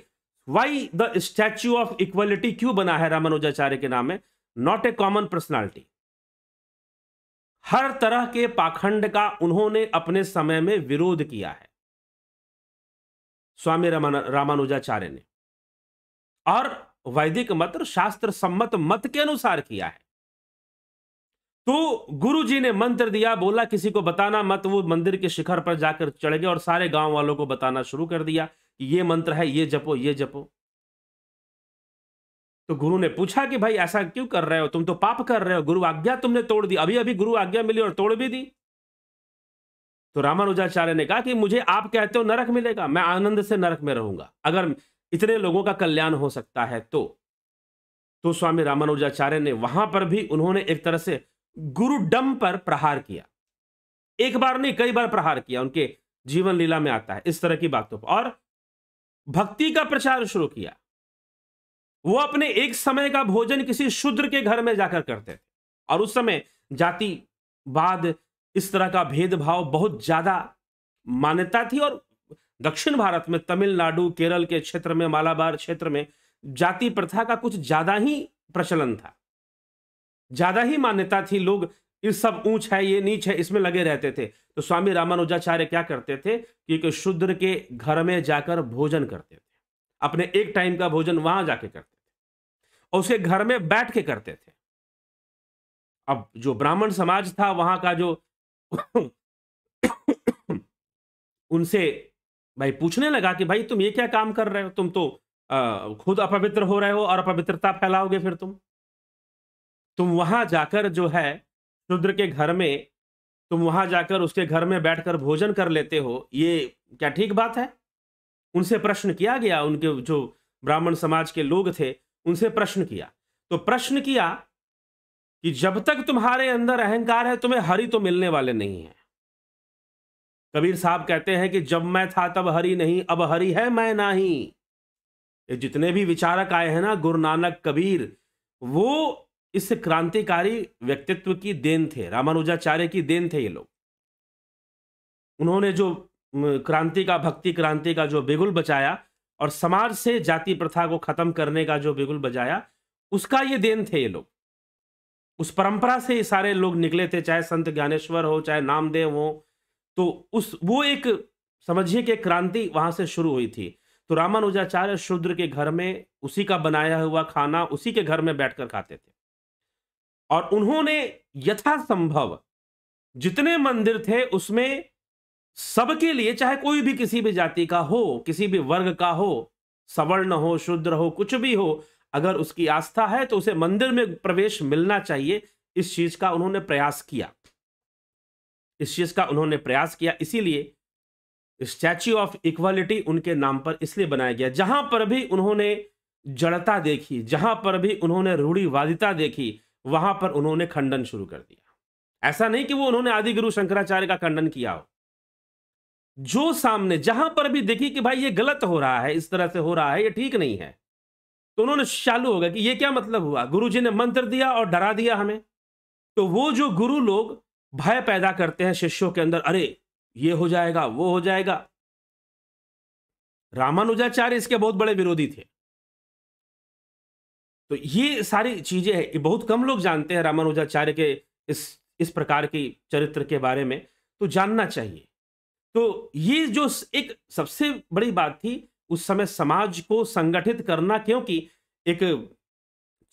why the statue of equality क्यों बना है रामानुजाचार्य के नाम में नॉट ए कॉमन पर्सनैलिटी हर तरह के पाखंड का उन्होंने अपने समय में विरोध किया है स्वामी रामान रामानुजाचार्य ने और वैदिक मत शास्त्र सम्मत मत के अनुसार किया है तो गुरु जी ने मंत्र दिया बोला किसी को बताना मत वो मंदिर के शिखर पर जाकर चढ़ गए और सारे गांव वालों को बताना शुरू कर दिया कि ये मंत्र है ये जपो ये जपो तो गुरु ने पूछा कि भाई ऐसा क्यों कर रहे हो तुम तो पाप कर रहे हो गुरु आज्ञा तुमने तोड़ दी अभी अभी गुरु आज्ञा मिली और तोड़ भी दी तो रामानुजाचार्य ने कहा कि मुझे आप कहते हो नरक मिलेगा मैं आनंद से नरक में रहूंगा अगर इतने लोगों का कल्याण हो सकता है तो तो स्वामी रामानुजाचार्य ने वहां पर भी उन्होंने एक तरह से गुरुडम पर प्रहार किया एक बार नहीं कई बार प्रहार किया उनके जीवन लीला में आता है इस तरह की बातों पर और भक्ति का प्रचार शुरू किया वो अपने एक समय का भोजन किसी शूद्र के घर में जाकर करते थे और उस समय जाति बाद इस तरह का भेदभाव बहुत ज़्यादा मान्यता थी और दक्षिण भारत में तमिलनाडु केरल के क्षेत्र में मालाबार क्षेत्र में जाति प्रथा का कुछ ज़्यादा ही प्रचलन था ज़्यादा ही मान्यता थी लोग इस सब ऊंच है ये नीच है इसमें लगे रहते थे तो स्वामी रामानुजाचार्य क्या करते थे कि एक शूद्र के घर में जाकर भोजन करते थे अपने एक टाइम का भोजन वहां जाके करते थे और उसके घर में बैठ के करते थे अब जो ब्राह्मण समाज था वहां का जो उनसे भाई पूछने लगा कि भाई तुम ये क्या काम कर रहे हो तुम तो खुद अपवित्र हो रहे हो और अपवित्रता फैलाओगे फिर तुम तुम वहां जाकर जो है शुद्र के घर में तुम वहां जाकर उसके घर में बैठकर भोजन कर लेते हो ये क्या ठीक बात है उनसे प्रश्न किया गया उनके जो ब्राह्मण समाज के लोग थे उनसे प्रश्न किया तो प्रश्न किया कि जब तक तुम्हारे अंदर अहंकार है तुम्हें हरि तो मिलने वाले नहीं है कबीर साहब कहते हैं कि जब मैं था तब हरि नहीं अब हरि है मैं ना ही ये जितने भी विचारक आए हैं ना गुरु नानक कबीर वो इस क्रांतिकारी व्यक्तित्व की देन थे रामानुजाचार्य की देन थे ये लोग उन्होंने जो क्रांति का भक्ति क्रांति का जो बिगुल बचाया और समाज से जाति प्रथा को खत्म करने का जो बिगुल बजाया उसका ये देन थे ये लोग उस परंपरा से सारे लोग निकले थे चाहे संत ज्ञानेश्वर हो चाहे नामदेव हो तो उस वो एक समझिए कि क्रांति वहाँ से शुरू हुई थी तो रामानुजाचार्य शूद्र के घर में उसी का बनाया हुआ खाना उसी के घर में बैठकर खाते थे और उन्होंने यथासंभव जितने मंदिर थे उसमें सबके लिए चाहे कोई भी किसी भी जाति का हो किसी भी वर्ग का हो सवर्ण हो शूद्र हो कुछ भी हो अगर उसकी आस्था है तो उसे मंदिर में प्रवेश मिलना चाहिए इस चीज का उन्होंने प्रयास किया इस चीज का उन्होंने प्रयास किया इसीलिए स्टैच्यू ऑफ इक्वालिटी उनके नाम पर इसलिए बनाया गया जहां पर भी उन्होंने जड़ता देखी जहां पर भी उन्होंने रूढ़ीवादिता देखी वहां पर उन्होंने खंडन शुरू कर दिया ऐसा नहीं कि वो उन्होंने आदि गुरु शंकराचार्य का खंडन किया हो जो सामने जहां पर भी देखी कि भाई ये गलत हो रहा है इस तरह से हो रहा है ये ठीक नहीं है तो उन्होंने चालू गया कि ये क्या मतलब हुआ गुरु जी ने मंत्र दिया और डरा दिया हमें तो वो जो गुरु लोग
भय पैदा करते हैं शिष्यों के अंदर अरे ये हो जाएगा वो हो जाएगा रामानुजाचार्य इसके बहुत बड़े विरोधी थे
तो ये सारी चीजें हैं बहुत कम लोग जानते हैं रामानुजाचार्य के इस इस प्रकार की चरित्र के बारे में तो जानना चाहिए तो ये जो एक सबसे बड़ी बात थी उस समय समाज को संगठित करना क्योंकि एक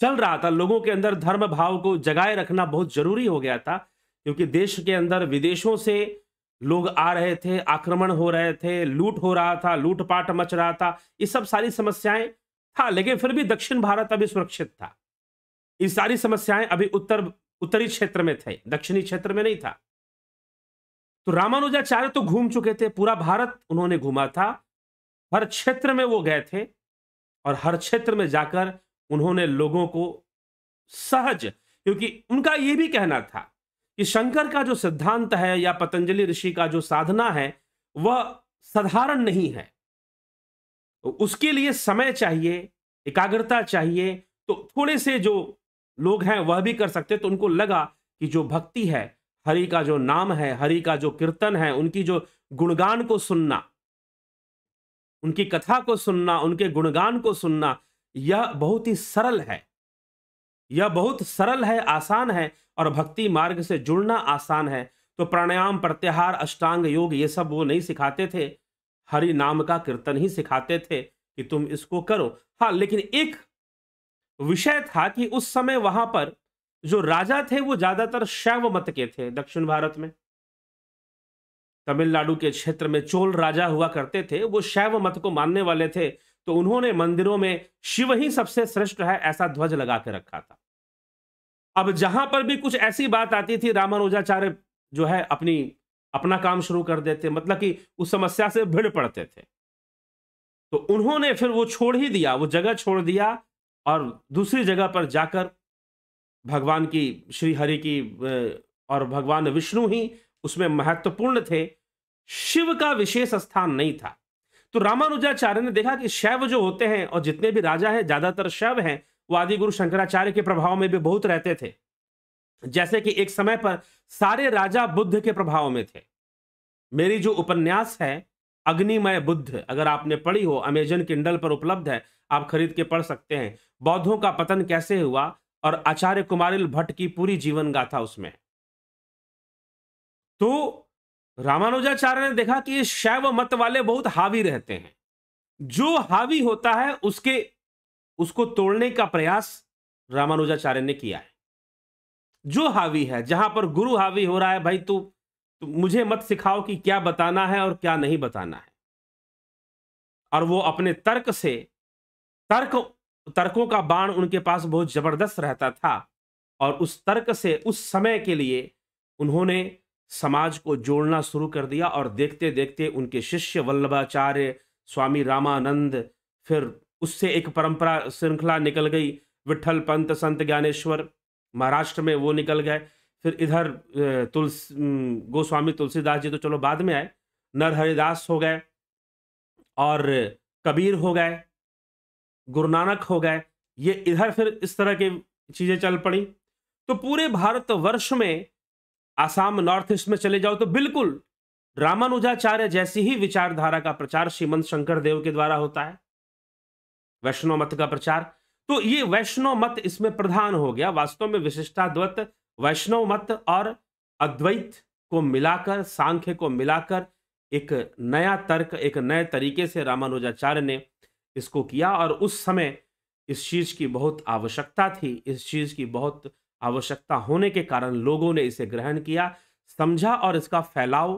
चल रहा था लोगों के अंदर धर्म भाव को जगाए रखना बहुत जरूरी हो गया था क्योंकि देश के अंदर विदेशों से लोग आ रहे थे आक्रमण हो रहे थे लूट हो रहा था लूटपाट मच रहा था ये सब सारी समस्याएं था लेकिन फिर भी दक्षिण भारत अभी सुरक्षित था ये सारी समस्याएं अभी उत्तर उत्तरी क्षेत्र में थे दक्षिणी क्षेत्र में नहीं था तो रामानुजाचार्य तो घूम चुके थे पूरा भारत उन्होंने घूमा था हर क्षेत्र में वो गए थे और हर क्षेत्र में जाकर उन्होंने लोगों को सहज क्योंकि उनका ये भी कहना था कि शंकर का जो सिद्धांत है या पतंजलि ऋषि का जो साधना है वह साधारण नहीं है तो उसके लिए समय चाहिए एकाग्रता चाहिए तो थोड़े से जो लोग हैं वह भी कर सकते तो उनको लगा कि जो भक्ति है हरि का जो नाम है हरि का जो कीर्तन है उनकी जो गुणगान को सुनना उनकी कथा को सुनना उनके गुणगान को सुनना यह बहुत ही सरल है यह बहुत सरल है आसान है और भक्ति मार्ग से जुड़ना आसान है तो प्राणायाम प्रत्याहार अष्टांग योग ये सब वो नहीं सिखाते थे हरि नाम का कीर्तन ही सिखाते थे कि तुम इसको करो हाँ लेकिन एक विषय था कि उस समय वहां पर जो राजा थे वो ज्यादातर शैव मत के थे दक्षिण भारत में तमिलनाडु के क्षेत्र में चोल राजा हुआ करते थे वो शैव मत को मानने वाले थे तो उन्होंने मंदिरों में शिव ही सबसे श्रेष्ठ है ऐसा ध्वज लगा के रखा था अब जहां पर भी कुछ ऐसी बात आती थी रामानुजाचार्य जो है अपनी अपना काम शुरू कर देते मतलब कि उस समस्या से भिड़ पड़ते थे तो उन्होंने फिर वो छोड़ ही दिया वो जगह छोड़ दिया और दूसरी जगह पर जाकर भगवान की श्री हरि की और भगवान विष्णु ही उसमें महत्वपूर्ण थे शिव का विशेष स्थान नहीं था तो रामानुजाचार्य ने देखा कि शैव जो होते हैं और जितने भी राजा हैं ज्यादातर शैव हैं वो आदि गुरु शंकराचार्य के प्रभाव में भी बहुत रहते थे जैसे कि एक समय पर सारे राजा बुद्ध के प्रभाव में थे मेरी जो उपन्यास है अग्निमय बुद्ध अगर आपने पढ़ी हो अमेजन किंडल पर उपलब्ध है आप खरीद के पढ़ सकते हैं बौद्धों का पतन कैसे हुआ और आचार्य कुमारिल भट्ट की पूरी जीवन गाथा उसमें तो रामानुजाचार्य ने देखा कि शैव मत वाले बहुत हावी रहते हैं जो हावी होता है उसके उसको तोड़ने का प्रयास रामानुजाचार्य ने किया है जो हावी है जहां पर गुरु हावी हो रहा है भाई तू मुझे मत सिखाओ कि क्या बताना है और क्या नहीं बताना है और वो अपने तर्क से तर्क तर्कों का बाण उनके पास बहुत जबरदस्त रहता था और उस तर्क से उस समय के लिए उन्होंने समाज को जोड़ना शुरू कर दिया और देखते देखते उनके शिष्य वल्लभाचार्य स्वामी रामानंद फिर उससे एक परंपरा श्रृंखला निकल गई विठल पंत संत ज्ञानेश्वर महाराष्ट्र में वो निकल गए फिर इधर तुलस गोस्वामी तुलसीदास जी तो चलो बाद में आए नर हरिदास हो गए और कबीर हो गए गुरु नानक हो गए ये इधर फिर इस तरह की चीज़ें चल पड़ी तो पूरे भारतवर्ष में आसाम नॉर्थ ईस्ट में चले जाओ तो बिल्कुल रामानुजाचार्य जैसी ही विचारधारा का प्रचार श्रीमंत शंकर देव के द्वारा होता है वैष्णव मत का प्रचार तो ये वैष्णव मत इसमें प्रधान हो गया वास्तव में विशिष्टाद्वत वैष्णव मत और अद्वैत को मिलाकर सांख्य को मिलाकर एक नया तर्क एक नए तरीके से रामानुजाचार्य ने इसको किया और उस समय इस चीज़ की बहुत आवश्यकता थी इस चीज़ की बहुत आवश्यकता होने के कारण लोगों ने इसे ग्रहण किया समझा और इसका फैलाव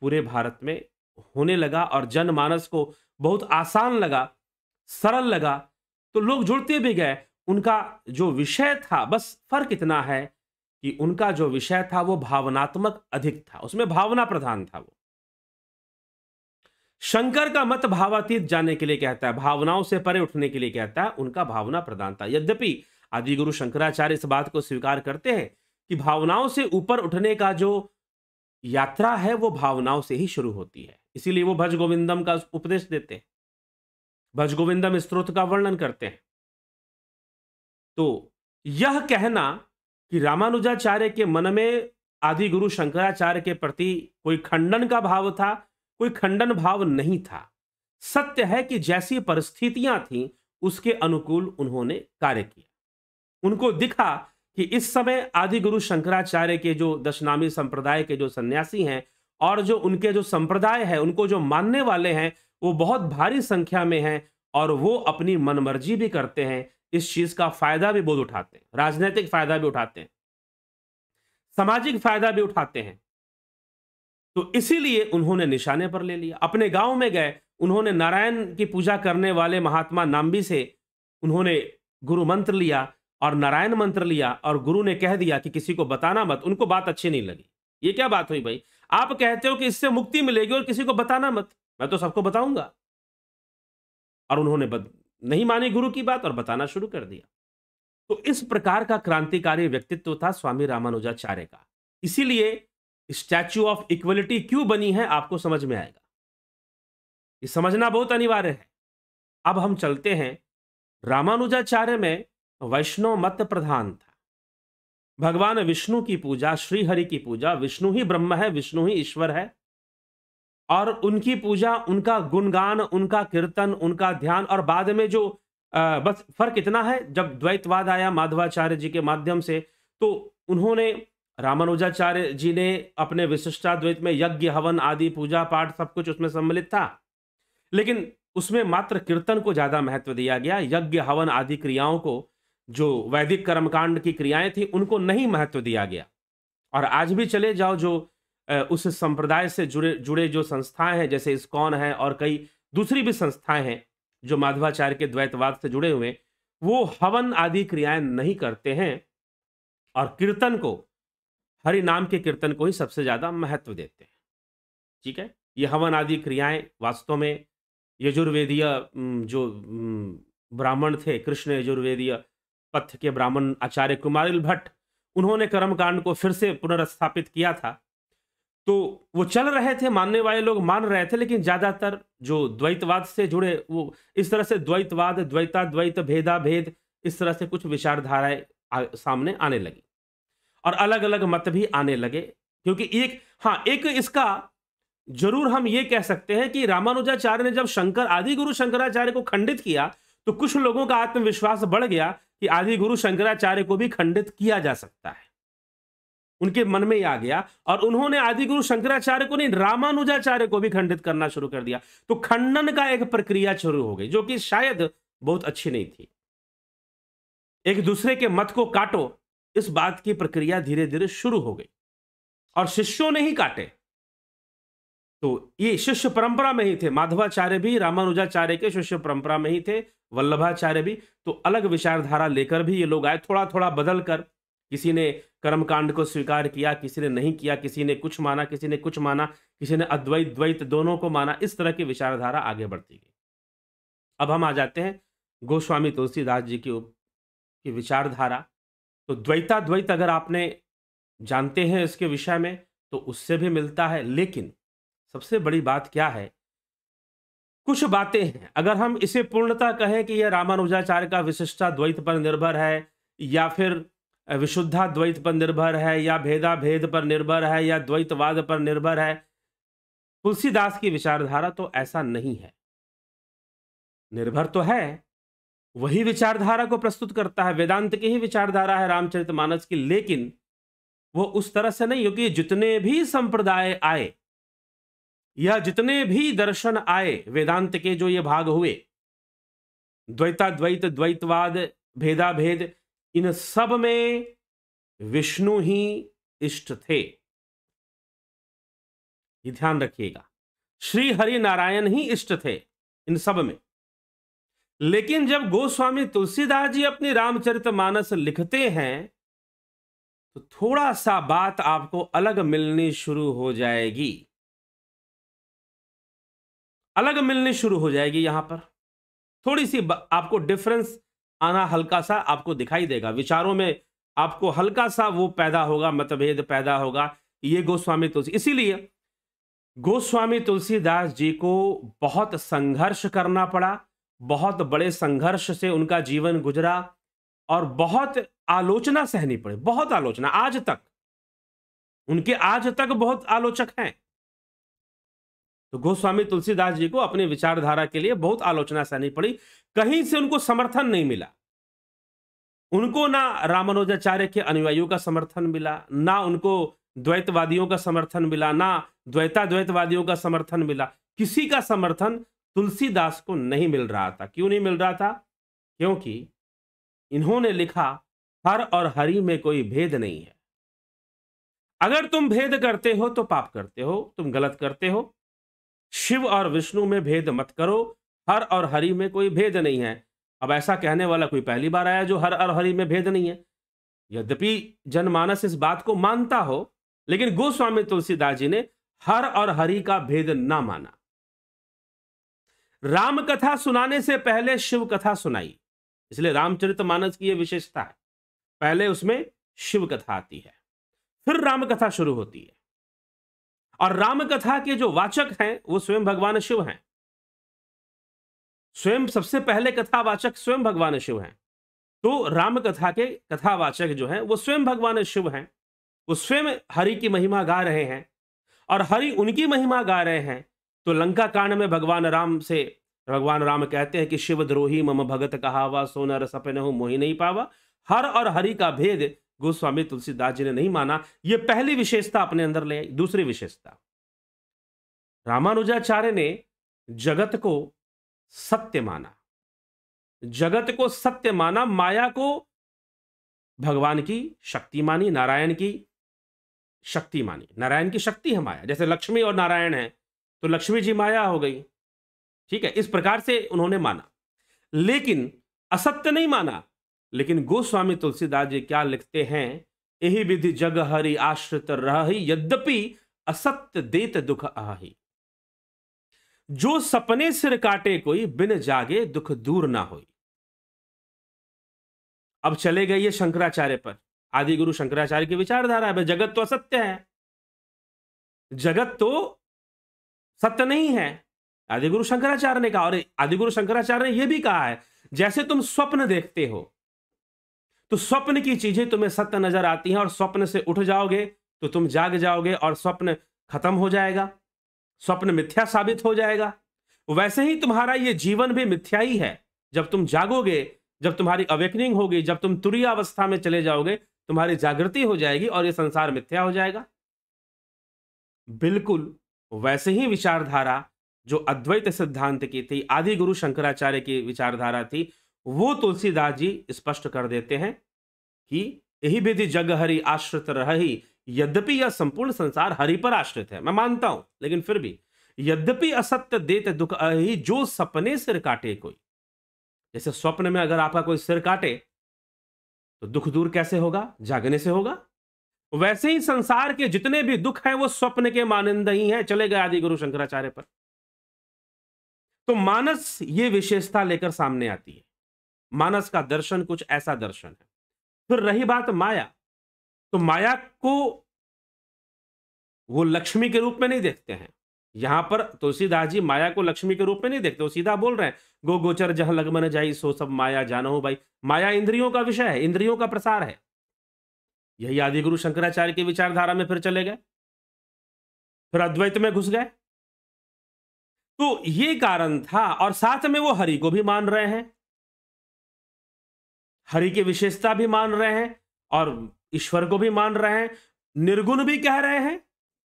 पूरे भारत में होने लगा और जनमानस को बहुत आसान लगा सरल लगा तो लोग जुड़ते भी गए उनका जो विषय था बस फर्क इतना है कि उनका जो विषय था वो भावनात्मक अधिक था उसमें भावना प्रधान था वो शंकर का मत भावातीत जाने के लिए कहता है भावनाओं से परे उठने के लिए कहता है उनका भावना प्रधान था यद्यपि आदिगुरु शंकराचार्य इस बात को स्वीकार करते हैं कि भावनाओं से ऊपर उठने का जो यात्रा है वो भावनाओं से ही शुरू होती है इसीलिए वो भज गोविंदम का उपदेश देते हैं भज गोविंदम स्त्रोत का वर्णन करते हैं तो यह कहना कि रामानुजाचार्य के मन में आदि गुरु शंकराचार्य के प्रति कोई खंडन का भाव था कोई खंडन भाव नहीं था सत्य है कि जैसी परिस्थितियां थीं उसके अनुकूल उन्होंने कार्य किया उनको दिखा कि इस समय आदि गुरु शंकराचार्य के जो दशनामी संप्रदाय के जो सन्यासी हैं और जो उनके जो संप्रदाय है उनको जो मानने वाले हैं वो बहुत भारी संख्या में हैं और वो अपनी मनमर्जी भी करते हैं इस चीज का फायदा भी बहुत उठाते हैं राजनीतिक फायदा भी उठाते हैं सामाजिक फायदा भी उठाते हैं तो इसीलिए उन्होंने निशाने पर ले लिया अपने गांव में गए उन्होंने नारायण की पूजा करने वाले महात्मा नाम्बी से उन्होंने गुरु मंत्र लिया और नारायण मंत्र लिया और गुरु ने कह दिया कि किसी को बताना मत उनको बात अच्छी नहीं लगी ये क्या बात हुई भाई आप कहते हो कि इससे मुक्ति मिलेगी और किसी को बताना मत मैं तो सबको बताऊंगा और उन्होंने बत... नहीं मानी गुरु की बात और बताना शुरू कर दिया तो इस प्रकार का क्रांतिकारी व्यक्तित्व था स्वामी रामानुजाचार्य का इसीलिए स्टैच्यू ऑफ इक्वलिटी क्यों बनी है आपको समझ में आएगा ये समझना बहुत अनिवार्य है अब हम चलते हैं रामानुजाचार्य में वैष्णव मत प्रधान था भगवान विष्णु की पूजा श्रीहरि की पूजा विष्णु ही ब्रह्म है विष्णु ही ईश्वर है और उनकी पूजा उनका गुणगान उनका कीर्तन उनका ध्यान और बाद में जो आ, बस फर्क इतना है जब द्वैतवाद आया माधवाचार्य जी के माध्यम से तो उन्होंने रामानुजाचार्य जी ने अपने विशिष्टाद्वैत में यज्ञ हवन आदि पूजा पाठ सब कुछ उसमें सम्मिलित था लेकिन उसमें मात्र कीर्तन को ज़्यादा महत्व दिया गया यज्ञ हवन आदि क्रियाओं को जो वैदिक कर्मकांड की क्रियाएं थी उनको नहीं महत्व दिया गया और आज भी चले जाओ जो उस संप्रदाय से जुड़े जुड़े जो संस्थाएं हैं जैसे इस्कॉन है और कई दूसरी भी संस्थाएं हैं जो माधवाचार्य के द्वैतवाद से जुड़े हुए वो हवन आदि क्रियाएं नहीं करते हैं और कीर्तन को हरि नाम के कीर्तन को ही सबसे ज़्यादा महत्व देते हैं ठीक है ये हवन आदि क्रियाएं वास्तव में यजुर्वेदीय जो ब्राह्मण थे कृष्ण यजुर्वेदीय पथ के ब्राह्मण आचार्य कुमारिल भट्ट उन्होंने कर्मकांड को फिर से पुनर्स्थापित किया था तो वो चल रहे थे मानने वाले लोग मान रहे थे लेकिन ज्यादातर जो द्वैतवाद से जुड़े वो इस तरह से द्वैतवाद द्वैता द्वैत भेदा भेद इस तरह से कुछ विचारधाराएं सामने आने लगी और अलग अलग मत भी आने लगे क्योंकि एक हाँ एक इसका जरूर हम ये कह सकते हैं कि रामानुजाचार्य ने जब शंकर आदि गुरु शंकराचार्य को खंडित किया तो कुछ लोगों का आत्मविश्वास बढ़ गया कि आदि गुरु शंकराचार्य को भी खंडित किया जा सकता है उनके मन में ही आ गया और उन्होंने आदि गुरु शंकराचार्य को नहीं रामानुजाचार्य को भी खंडित करना शुरू कर दिया तो खंडन का एक प्रक्रिया शुरू हो गई जो कि शायद बहुत अच्छी नहीं थी एक दूसरे के मत को काटो इस बात की प्रक्रिया धीरे धीरे शुरू हो गई और शिष्यों ने ही काटे तो ये शिष्य परंपरा में ही थे माधवाचार्य भी रामानुजाचार्य के शिष्य परंपरा में ही थे वल्लभाचार्य भी तो अलग विचारधारा लेकर भी ये लोग आए थोड़ा थोड़ा बदल कर किसी ने कर्मकांड को स्वीकार किया किसी ने नहीं किया किसी ने कुछ माना किसी ने कुछ माना किसी ने अद्वैत द्वैत दोनों को माना इस तरह की विचारधारा आगे बढ़ती गई अब हम आ जाते हैं गोस्वामी तुलसीदास जी की की विचारधारा तो द्वैता द्वैत अगर आपने जानते हैं इसके विषय में तो उससे भी मिलता है लेकिन सबसे बड़ी बात क्या है कुछ बातें हैं अगर हम इसे पूर्णता कहें कि यह रामानुजाचार्य का विशिष्टा द्वैत पर निर्भर है या फिर विशुद्धा द्वैत पर निर्भर है या भेदा भेद पर निर्भर है या द्वैतवाद पर निर्भर है तुलसीदास की विचारधारा तो ऐसा नहीं है निर्भर तो है वही विचारधारा को प्रस्तुत करता है वेदांत की ही विचारधारा है रामचरितमानस की लेकिन वो उस तरह से नहीं क्योंकि जितने भी संप्रदाय आए यह जितने भी दर्शन आए वेदांत के जो ये भाग हुए द्वैताद्वैत द्वैतवाद भेदा भेद इन सब में विष्णु ही इष्ट थे ये ध्यान रखिएगा श्री हरि नारायण ही इष्ट थे इन सब में लेकिन जब गोस्वामी तुलसीदास जी अपनी रामचरित मानस लिखते हैं तो थोड़ा सा बात आपको अलग मिलनी शुरू हो जाएगी अलग मिलनी शुरू हो जाएगी यहाँ पर थोड़ी सी आपको डिफरेंस आना हल्का सा आपको दिखाई देगा विचारों में आपको हल्का सा वो पैदा होगा मतभेद पैदा होगा ये गोस्वामी तुलसी इसीलिए गोस्वामी तुलसीदास जी को बहुत संघर्ष करना पड़ा बहुत बड़े संघर्ष से उनका जीवन गुजरा और बहुत आलोचना सहनी पड़ी बहुत आलोचना आज तक उनके आज तक बहुत आलोचक हैं तो गोस्वामी तुलसीदास जी को अपनी विचारधारा के लिए बहुत आलोचना सहनी पड़ी कहीं से उनको समर्थन नहीं मिला उनको ना रामानुजाचार्य के अनुयायियों का समर्थन मिला ना उनको द्वैतवादियों का समर्थन मिला ना द्वैता द्वैतवादियों का समर्थन मिला किसी का समर्थन तुलसीदास को नहीं मिल रहा था क्यों नहीं मिल रहा था क्योंकि इन्होंने लिखा हर और हरि में कोई भेद नहीं है अगर तुम भेद करते हो तो पाप करते हो तुम गलत करते हो शिव और विष्णु में भेद मत करो हर और हरि में कोई भेद नहीं है अब ऐसा कहने वाला कोई पहली बार आया जो हर और हरि में भेद नहीं है यद्यपि जनमानस इस बात को मानता हो लेकिन गोस्वामी तुलसीदास जी ने हर और हरि का भेद ना माना राम कथा सुनाने से पहले शिव कथा सुनाई इसलिए रामचरित मानस की यह विशेषता है पहले उसमें शिव कथा आती है फिर राम कथा शुरू होती है और रामकथा के जो वाचक हैं वो स्वयं भगवान शिव हैं स्वयं सबसे पहले कथावाचक स्वयं भगवान शिव हैं तो रामकथा के कथावाचक जो हैं वो स्वयं भगवान शिव हैं वो स्वयं हरि की महिमा गा रहे हैं और हरि उनकी महिमा गा रहे हैं तो लंका कांड में भगवान राम से भगवान राम कहते हैं कि शिव द्रोही मम भगत कहावा सोनर सपन मोहि नहीं पावा हर और हरि का भेद गोस्वामी तुलसीदास जी ने नहीं माना यह पहली विशेषता अपने अंदर ले दूसरी विशेषता रामानुजाचार्य ने जगत को सत्य माना जगत को सत्य माना माया को भगवान की शक्ति मानी नारायण की शक्ति मानी नारायण की शक्ति है माया जैसे लक्ष्मी और नारायण है तो लक्ष्मी जी माया हो गई ठीक है इस प्रकार से उन्होंने माना लेकिन असत्य नहीं माना लेकिन गोस्वामी तुलसीदास जी क्या लिखते हैं यही विधि जग हरि आश्रित रही यद्यपि असत्य देत दुख आही जो सपने सिर काटे कोई बिन जागे दुख दूर ना हो अब चले गए ये शंकराचार्य पर आदि गुरु शंकराचार्य की विचारधारा है जगत तो असत्य है जगत तो सत्य नहीं है आदि गुरु शंकराचार्य ने कहा और आदि गुरु शंकराचार्य ने यह भी कहा है जैसे तुम स्वप्न देखते हो तो स्वप्न की चीजें तुम्हें सत्य नजर आती हैं और स्वप्न से उठ जाओगे तो तुम जाग जाओगे और स्वप्न खत्म हो जाएगा स्वप्न मिथ्या साबित हो जाएगा वैसे ही तुम्हारा ये जीवन भी मिथ्या ही है जब तुम जागोगे जब तुम्हारी अवेकनिंग होगी जब तुम तुरी अवस्था में चले जाओगे तुम्हारी जागृति हो जाएगी और ये संसार मिथ्या हो जाएगा बिल्कुल वैसे ही विचारधारा जो अद्वैत सिद्धांत की थी आदि गुरु शंकराचार्य की विचारधारा थी वो तुलसीदास जी स्पष्ट कर देते हैं कि यही विधि जग हरि आश्रित रही यद्यपि यह संपूर्ण संसार हरि पर आश्रित है मैं मानता हूं लेकिन फिर भी यद्यपि असत्य देते दुख अही जो सपने सिर काटे कोई जैसे स्वप्न में अगर आपका कोई सिर काटे तो दुख दूर कैसे होगा जागने से होगा वैसे ही संसार के जितने भी दुख हैं वो स्वप्न के मानंद ही हैं चले गए आदि गुरु शंकराचार्य पर तो मानस ये विशेषता लेकर सामने आती है मानस का दर्शन कुछ ऐसा दर्शन है फिर रही बात माया तो माया को वो लक्ष्मी के रूप में नहीं देखते हैं यहां पर तुलसीदास जी माया को लक्ष्मी के रूप में नहीं देखते वो सीधा बोल रहे हैं गो गोचर जह लगमन जाई सो सब माया जाना हो भाई माया इंद्रियों का विषय है
इंद्रियों का प्रसार है यही आदिगुरु शंकराचार्य की विचारधारा में फिर चले गए फिर अद्वैत में घुस गए तो ये कारण था और साथ में वो हरि को भी मान रहे हैं हरि की विशेषता
भी मान रहे हैं और ईश्वर को भी मान रहे हैं निर्गुण भी कह रहे हैं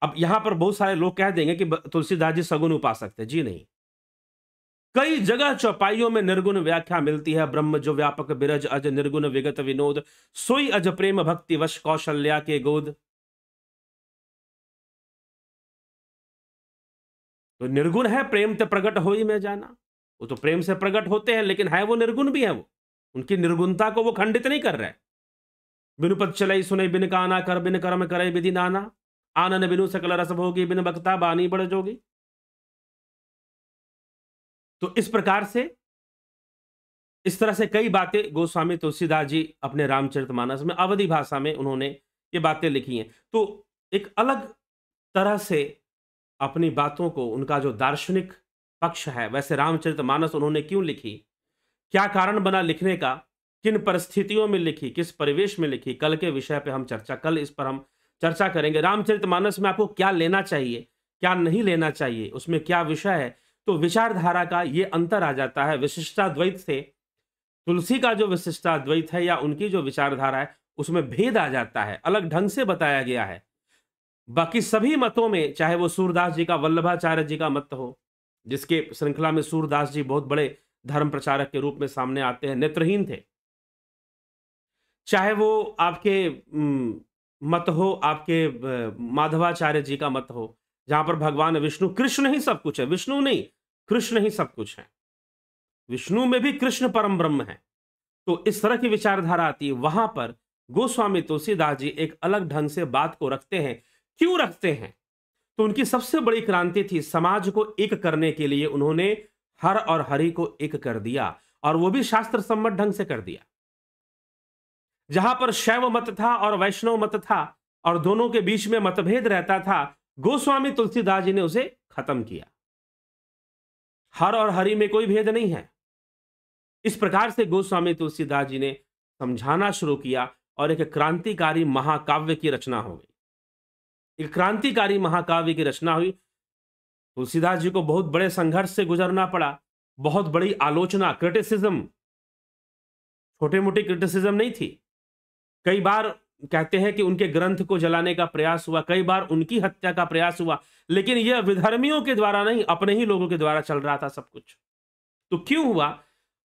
अब यहां पर बहुत सारे लोग कह देंगे कि तुलसीदास जी सगुण उपासक थे जी नहीं कई जगह चौपाइयों में निर्गुण व्याख्या मिलती है ब्रह्म जो व्यापक बिरज अज निर्गुण विगत
विनोद सोई अज प्रेम भक्ति वश कौशल्या के गोद तो निर्गुण है प्रेम तो प्रकट हो ही में जाना
वो तो प्रेम से प्रकट होते हैं लेकिन है वो निर्गुण भी है वो उनकी निर्गुणता को वो खंडित नहीं कर रहे बिनुपत चलई सुने बिन काना कर बिन कर्म करे विधि नाना आनन
बिनु सकल रस भोगी बिन बक्ता बानी बढ़ जोगी तो इस प्रकार से इस तरह से कई बातें गोस्वामी तुलसीदास जी
अपने रामचरितमानस में अवधि भाषा में उन्होंने ये बातें लिखी हैं तो एक अलग तरह से अपनी बातों को उनका जो दार्शनिक पक्ष है वैसे रामचरित मानस उन्होंने क्यों लिखी क्या कारण बना लिखने का किन परिस्थितियों में लिखी किस परिवेश में लिखी कल के विषय पे हम चर्चा कल इस पर हम चर्चा करेंगे रामचरित मानस में आपको क्या लेना चाहिए क्या नहीं लेना चाहिए उसमें क्या विषय है तो विचारधारा का ये अंतर आ जाता है विशिष्टाद्वैत से तुलसी का जो विशिष्टाद्वैत है या उनकी जो विचारधारा है उसमें भेद आ जाता है अलग ढंग से बताया गया है बाकी सभी मतों में चाहे वो सूरदास जी का वल्लभाचार्य जी का मत हो जिसके श्रृंखला में सूरदास जी बहुत बड़े धर्म प्रचारक के रूप में सामने आते हैं नेत्रहीन थे चाहे वो आपके मत हो आपके माधवाचार्य जी का मत हो जहां पर भगवान विष्णु कृष्ण ही सब कुछ है विष्णु नहीं कृष्ण ही सब कुछ है विष्णु में भी कृष्ण परम ब्रह्म है तो इस तरह की विचारधारा आती है वहां पर गोस्वामी तुलसीदास जी एक अलग ढंग से बात को रखते हैं क्यों रखते हैं तो उनकी सबसे बड़ी क्रांति थी समाज को एक करने के लिए उन्होंने हर और हरि को एक कर दिया और वो भी शास्त्र सम्मत ढंग से कर दिया जहां पर शैव मत था और वैष्णव मत था और दोनों के बीच में मतभेद रहता था गोस्वामी तुलसीदास जी ने उसे खत्म किया हर और हरि में कोई भेद नहीं है इस प्रकार से गोस्वामी तुलसीदास जी ने समझाना शुरू किया और एक क्रांतिकारी महाकाव्य की रचना हो गई एक क्रांतिकारी महाकाव्य की रचना हुई तुलसीदास जी को बहुत बड़े संघर्ष से गुजरना पड़ा बहुत बड़ी आलोचना क्रिटिसिज्म छोटे मोटे क्रिटिसिज्म नहीं थी कई बार कहते हैं कि उनके ग्रंथ को जलाने का प्रयास हुआ कई बार उनकी हत्या का प्रयास हुआ लेकिन यह विधर्मियों के द्वारा नहीं अपने ही लोगों के द्वारा चल रहा था सब कुछ तो क्यों हुआ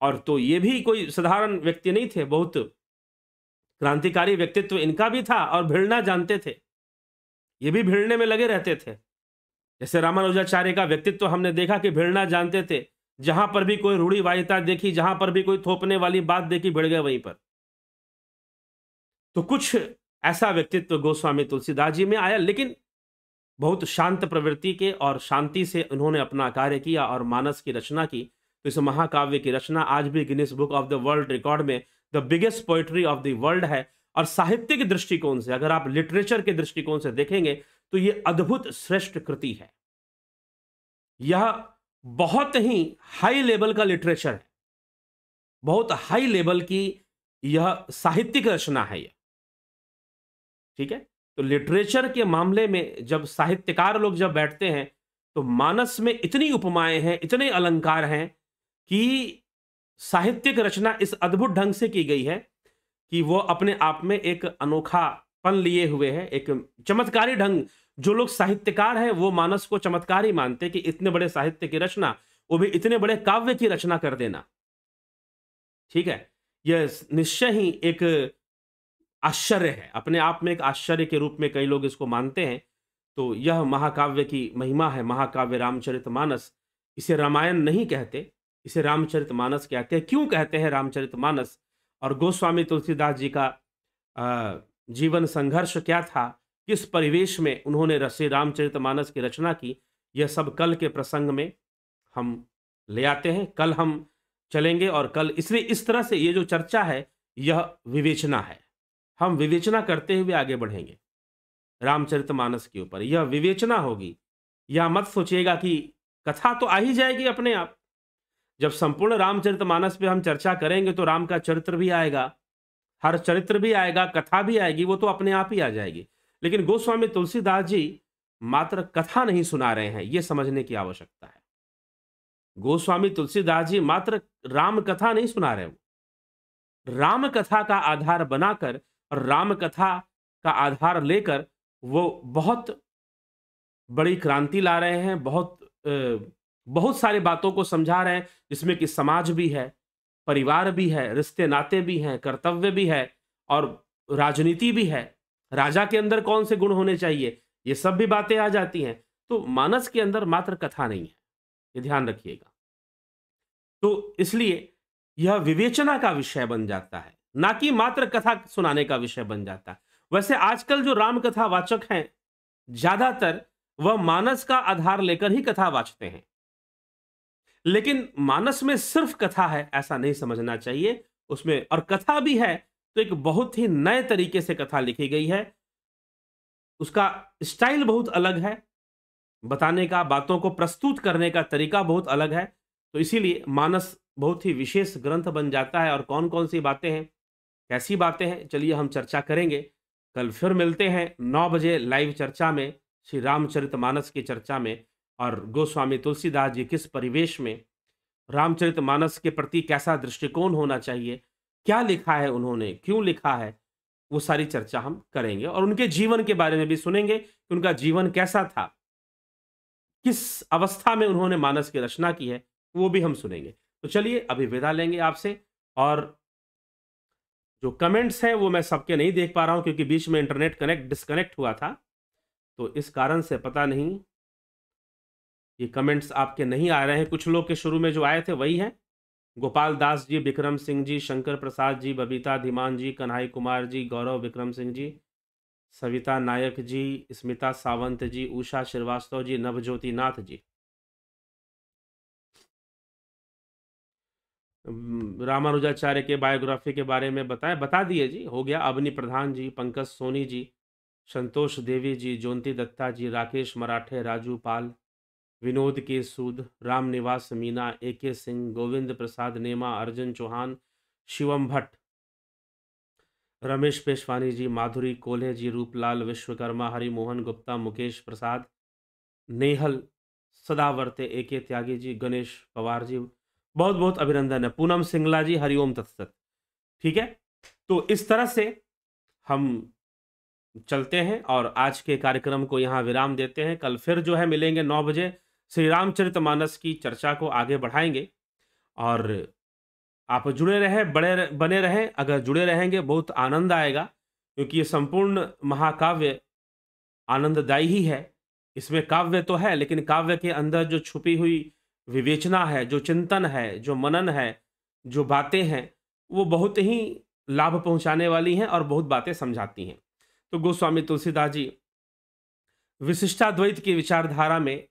और तो ये भी कोई साधारण व्यक्ति नहीं थे बहुत क्रांतिकारी व्यक्तित्व इनका भी था और भिड़ना जानते थे ये भी भिड़ने में लगे रहते थे जैसे रामानुजाचार्य का व्यक्तित्व हमने देखा कि भिड़ना जानते थे जहां पर भी कोई रूढ़ीवादिता देखी जहां पर भी कोई थोपने वाली बात देखी भिड़ गए वहीं पर तो कुछ ऐसा व्यक्तित्व गोस्वामी तुलसीदास जी में आया लेकिन बहुत शांत प्रवृत्ति के और शांति से उन्होंने अपना कार्य किया और मानस की रचना की तो इस महाकाव्य की रचना आज भी Guinness book of the world record में the biggest poetry of the world है और साहित्य के दृष्टिकोण से अगर आप लिटरेचर के दृष्टिकोण से देखेंगे तो ये अद्भुत श्रेष्ठ कृति है यह बहुत ही हाई लेवल का लिटरेचर है बहुत हाई लेवल की यह साहित्यिक रचना है यह ठीक है तो लिटरेचर के मामले में जब साहित्यकार लोग जब बैठते हैं तो मानस में इतनी उपमाएं हैं इतने अलंकार हैं कि साहित्यिक रचना इस अद्भुत ढंग से की गई है कि वो अपने आप में एक अनोखापन लिए हुए है एक चमत्कारी ढंग जो लोग साहित्यकार हैं वो मानस को चमत्कार ही मानते कि इतने बड़े साहित्य की रचना वो भी इतने बड़े काव्य की रचना कर देना ठीक है यह निश्चय ही एक आश्चर्य है अपने आप में एक आश्चर्य के रूप में कई लोग इसको मानते हैं तो यह महाकाव्य की महिमा है महाकाव्य रामचरित मानस इसे रामायण नहीं कहते इसे रामचरित मानस कहते हैं क्यों कहते हैं रामचरित मानस और गोस्वामी तुलसीदास जी का जीवन संघर्ष क्या था किस परिवेश में उन्होंने रसे रामचरितमानस की रचना की यह सब कल के प्रसंग में हम ले आते हैं कल हम चलेंगे और कल इसलिए इस तरह से ये जो चर्चा है यह विवेचना है हम विवेचना करते हुए आगे बढ़ेंगे रामचरितमानस के ऊपर यह विवेचना होगी यह मत सोचिएगा कि कथा तो आ ही जाएगी अपने आप जब संपूर्ण रामचरितमानस पे हम चर्चा करेंगे तो राम का चरित्र भी आएगा हर चरित्र भी आएगा कथा भी आएगी वो तो अपने आप ही आ जाएगी लेकिन गोस्वामी तुलसीदास जी मात्र कथा नहीं सुना रहे हैं ये समझने की आवश्यकता है गोस्वामी तुलसीदास जी मात्र राम कथा नहीं सुना रहे वो राम कथा का आधार बनाकर और राम कथा का आधार लेकर वो बहुत बड़ी क्रांति ला रहे हैं बहुत बहुत सारी बातों को समझा रहे हैं जिसमें कि समाज भी है परिवार भी है रिश्ते नाते भी हैं कर्तव्य भी है और राजनीति भी है राजा के अंदर कौन से गुण होने चाहिए ये सब भी बातें आ जाती हैं तो मानस के अंदर मात्र कथा नहीं है ये ध्यान रखिएगा तो इसलिए यह विवेचना का विषय बन जाता है ना कि मात्र कथा सुनाने का विषय बन जाता है वैसे आजकल जो राम कथा वाचक हैं ज्यादातर वह मानस का आधार लेकर ही कथा वाचते हैं लेकिन मानस में सिर्फ कथा है ऐसा नहीं समझना चाहिए उसमें और कथा भी है तो एक बहुत ही नए तरीके से कथा लिखी गई है उसका स्टाइल बहुत अलग है बताने का बातों को प्रस्तुत करने का तरीका बहुत अलग है तो इसीलिए मानस बहुत ही विशेष ग्रंथ बन जाता है और कौन कौन सी बातें हैं कैसी बातें हैं चलिए हम चर्चा करेंगे कल फिर मिलते हैं नौ बजे लाइव चर्चा में श्री रामचरित मानस की चर्चा में और गोस्वामी तुलसीदास जी किस परिवेश में रामचरित मानस के प्रति कैसा दृष्टिकोण होना चाहिए क्या लिखा है उन्होंने क्यों लिखा है वो सारी चर्चा हम करेंगे और उनके जीवन के बारे में भी सुनेंगे कि उनका जीवन कैसा था किस अवस्था में उन्होंने मानस की रचना की है वो भी हम सुनेंगे तो चलिए अभी विदा लेंगे आपसे और जो कमेंट्स हैं वो मैं सबके नहीं देख पा रहा हूँ क्योंकि बीच में इंटरनेट कनेक्ट डिस्कनेक्ट हुआ था तो इस कारण से पता नहीं ये कमेंट्स आपके नहीं आ रहे हैं कुछ लोग के शुरू में जो आए थे वही हैं गोपाल दास जी विक्रम सिंह जी शंकर प्रसाद जी बबीता धीमान जी कन्हई कुमार जी गौरव विक्रम सिंह जी सविता नायक जी स्मिता सावंत जी उषा श्रीवास्तव जी नवज्योति नाथ जी रामानुजाचार्य के बायोग्राफी के बारे में बताएं बता दिए जी हो गया अवनी प्रधान जी पंकज सोनी जी संतोष देवी जी ज्योति दत्ता जी राकेश मराठे राजू पाल विनोद के सूद रामनिवास मीना ए के सिंह गोविंद प्रसाद नेमा अर्जुन चौहान शिवम भट्ट रमेश पेशवानी जी माधुरी कोल्हे जी रूपलाल विश्वकर्मा हरिमोहन गुप्ता मुकेश प्रसाद नेहल सदावर्ते ए के त्यागी जी गणेश पवार जी बहुत बहुत अभिनंदन है पूनम सिंगला जी हरिओम तत्सत ठीक है तो इस तरह से हम चलते हैं और आज के कार्यक्रम को यहाँ विराम देते हैं कल फिर जो है मिलेंगे नौ बजे श्री मानस की चर्चा को आगे बढ़ाएंगे और आप जुड़े रहें बड़े बने रहें अगर जुड़े रहेंगे बहुत आनंद आएगा क्योंकि ये संपूर्ण महाकाव्य आनंददायी ही है इसमें काव्य तो है लेकिन काव्य के अंदर जो छुपी हुई विवेचना है जो चिंतन है जो मनन है जो बातें हैं वो बहुत ही लाभ पहुंचाने वाली हैं और बहुत बातें समझाती हैं तो गोस्वामी तुलसीदास जी विशिष्टाद्वैत की विचारधारा में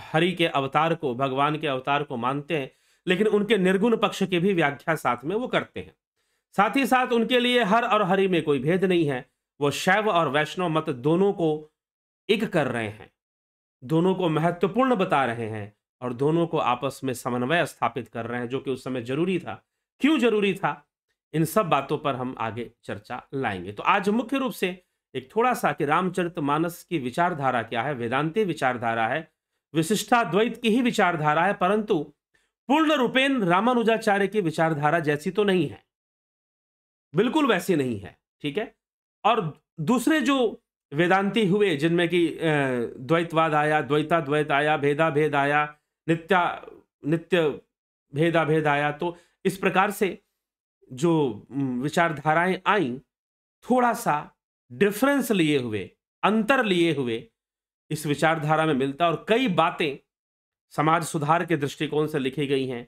हरि के अवतार को भगवान के अवतार को मानते हैं लेकिन उनके निर्गुण पक्ष की भी व्याख्या साथ में वो करते हैं साथ ही साथ उनके लिए हर और हरि में कोई भेद नहीं है वो शैव और वैष्णव मत दोनों को एक कर रहे हैं दोनों को महत्वपूर्ण बता रहे हैं और दोनों को आपस में समन्वय स्थापित कर रहे हैं जो कि उस समय जरूरी था क्यों जरूरी था इन सब बातों पर हम आगे चर्चा लाएंगे तो आज मुख्य रूप से एक थोड़ा सा कि रामचरित मानस की विचारधारा क्या है वेदांती विचारधारा है विशिष्टाद्वैत की ही विचारधारा है परंतु पूर्ण रूपेण रामानुजाचार्य की विचारधारा जैसी तो नहीं है बिल्कुल वैसी नहीं है ठीक है और दूसरे जो वेदांती हुए जिनमें कि द्वैतवाद आया द्वैता द्वैत आया भेदा भेद आया नित्या नित्य भेदा भेद आया तो इस प्रकार से जो विचारधाराएं आई थोड़ा सा डिफरेंस लिए हुए अंतर लिए हुए इस विचारधारा में मिलता और कई बातें समाज सुधार के दृष्टिकोण से लिखी गई हैं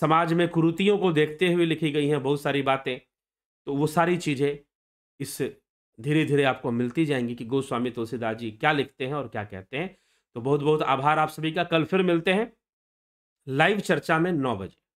समाज में कुरूतियों को देखते हुए लिखी गई हैं बहुत सारी बातें तो वो सारी चीज़ें इस धीरे धीरे आपको मिलती जाएंगी कि गोस्वामी तुलसीदास जी क्या लिखते हैं और क्या
कहते हैं तो बहुत बहुत आभार आप सभी का कल फिर मिलते हैं लाइव चर्चा में नौ बजे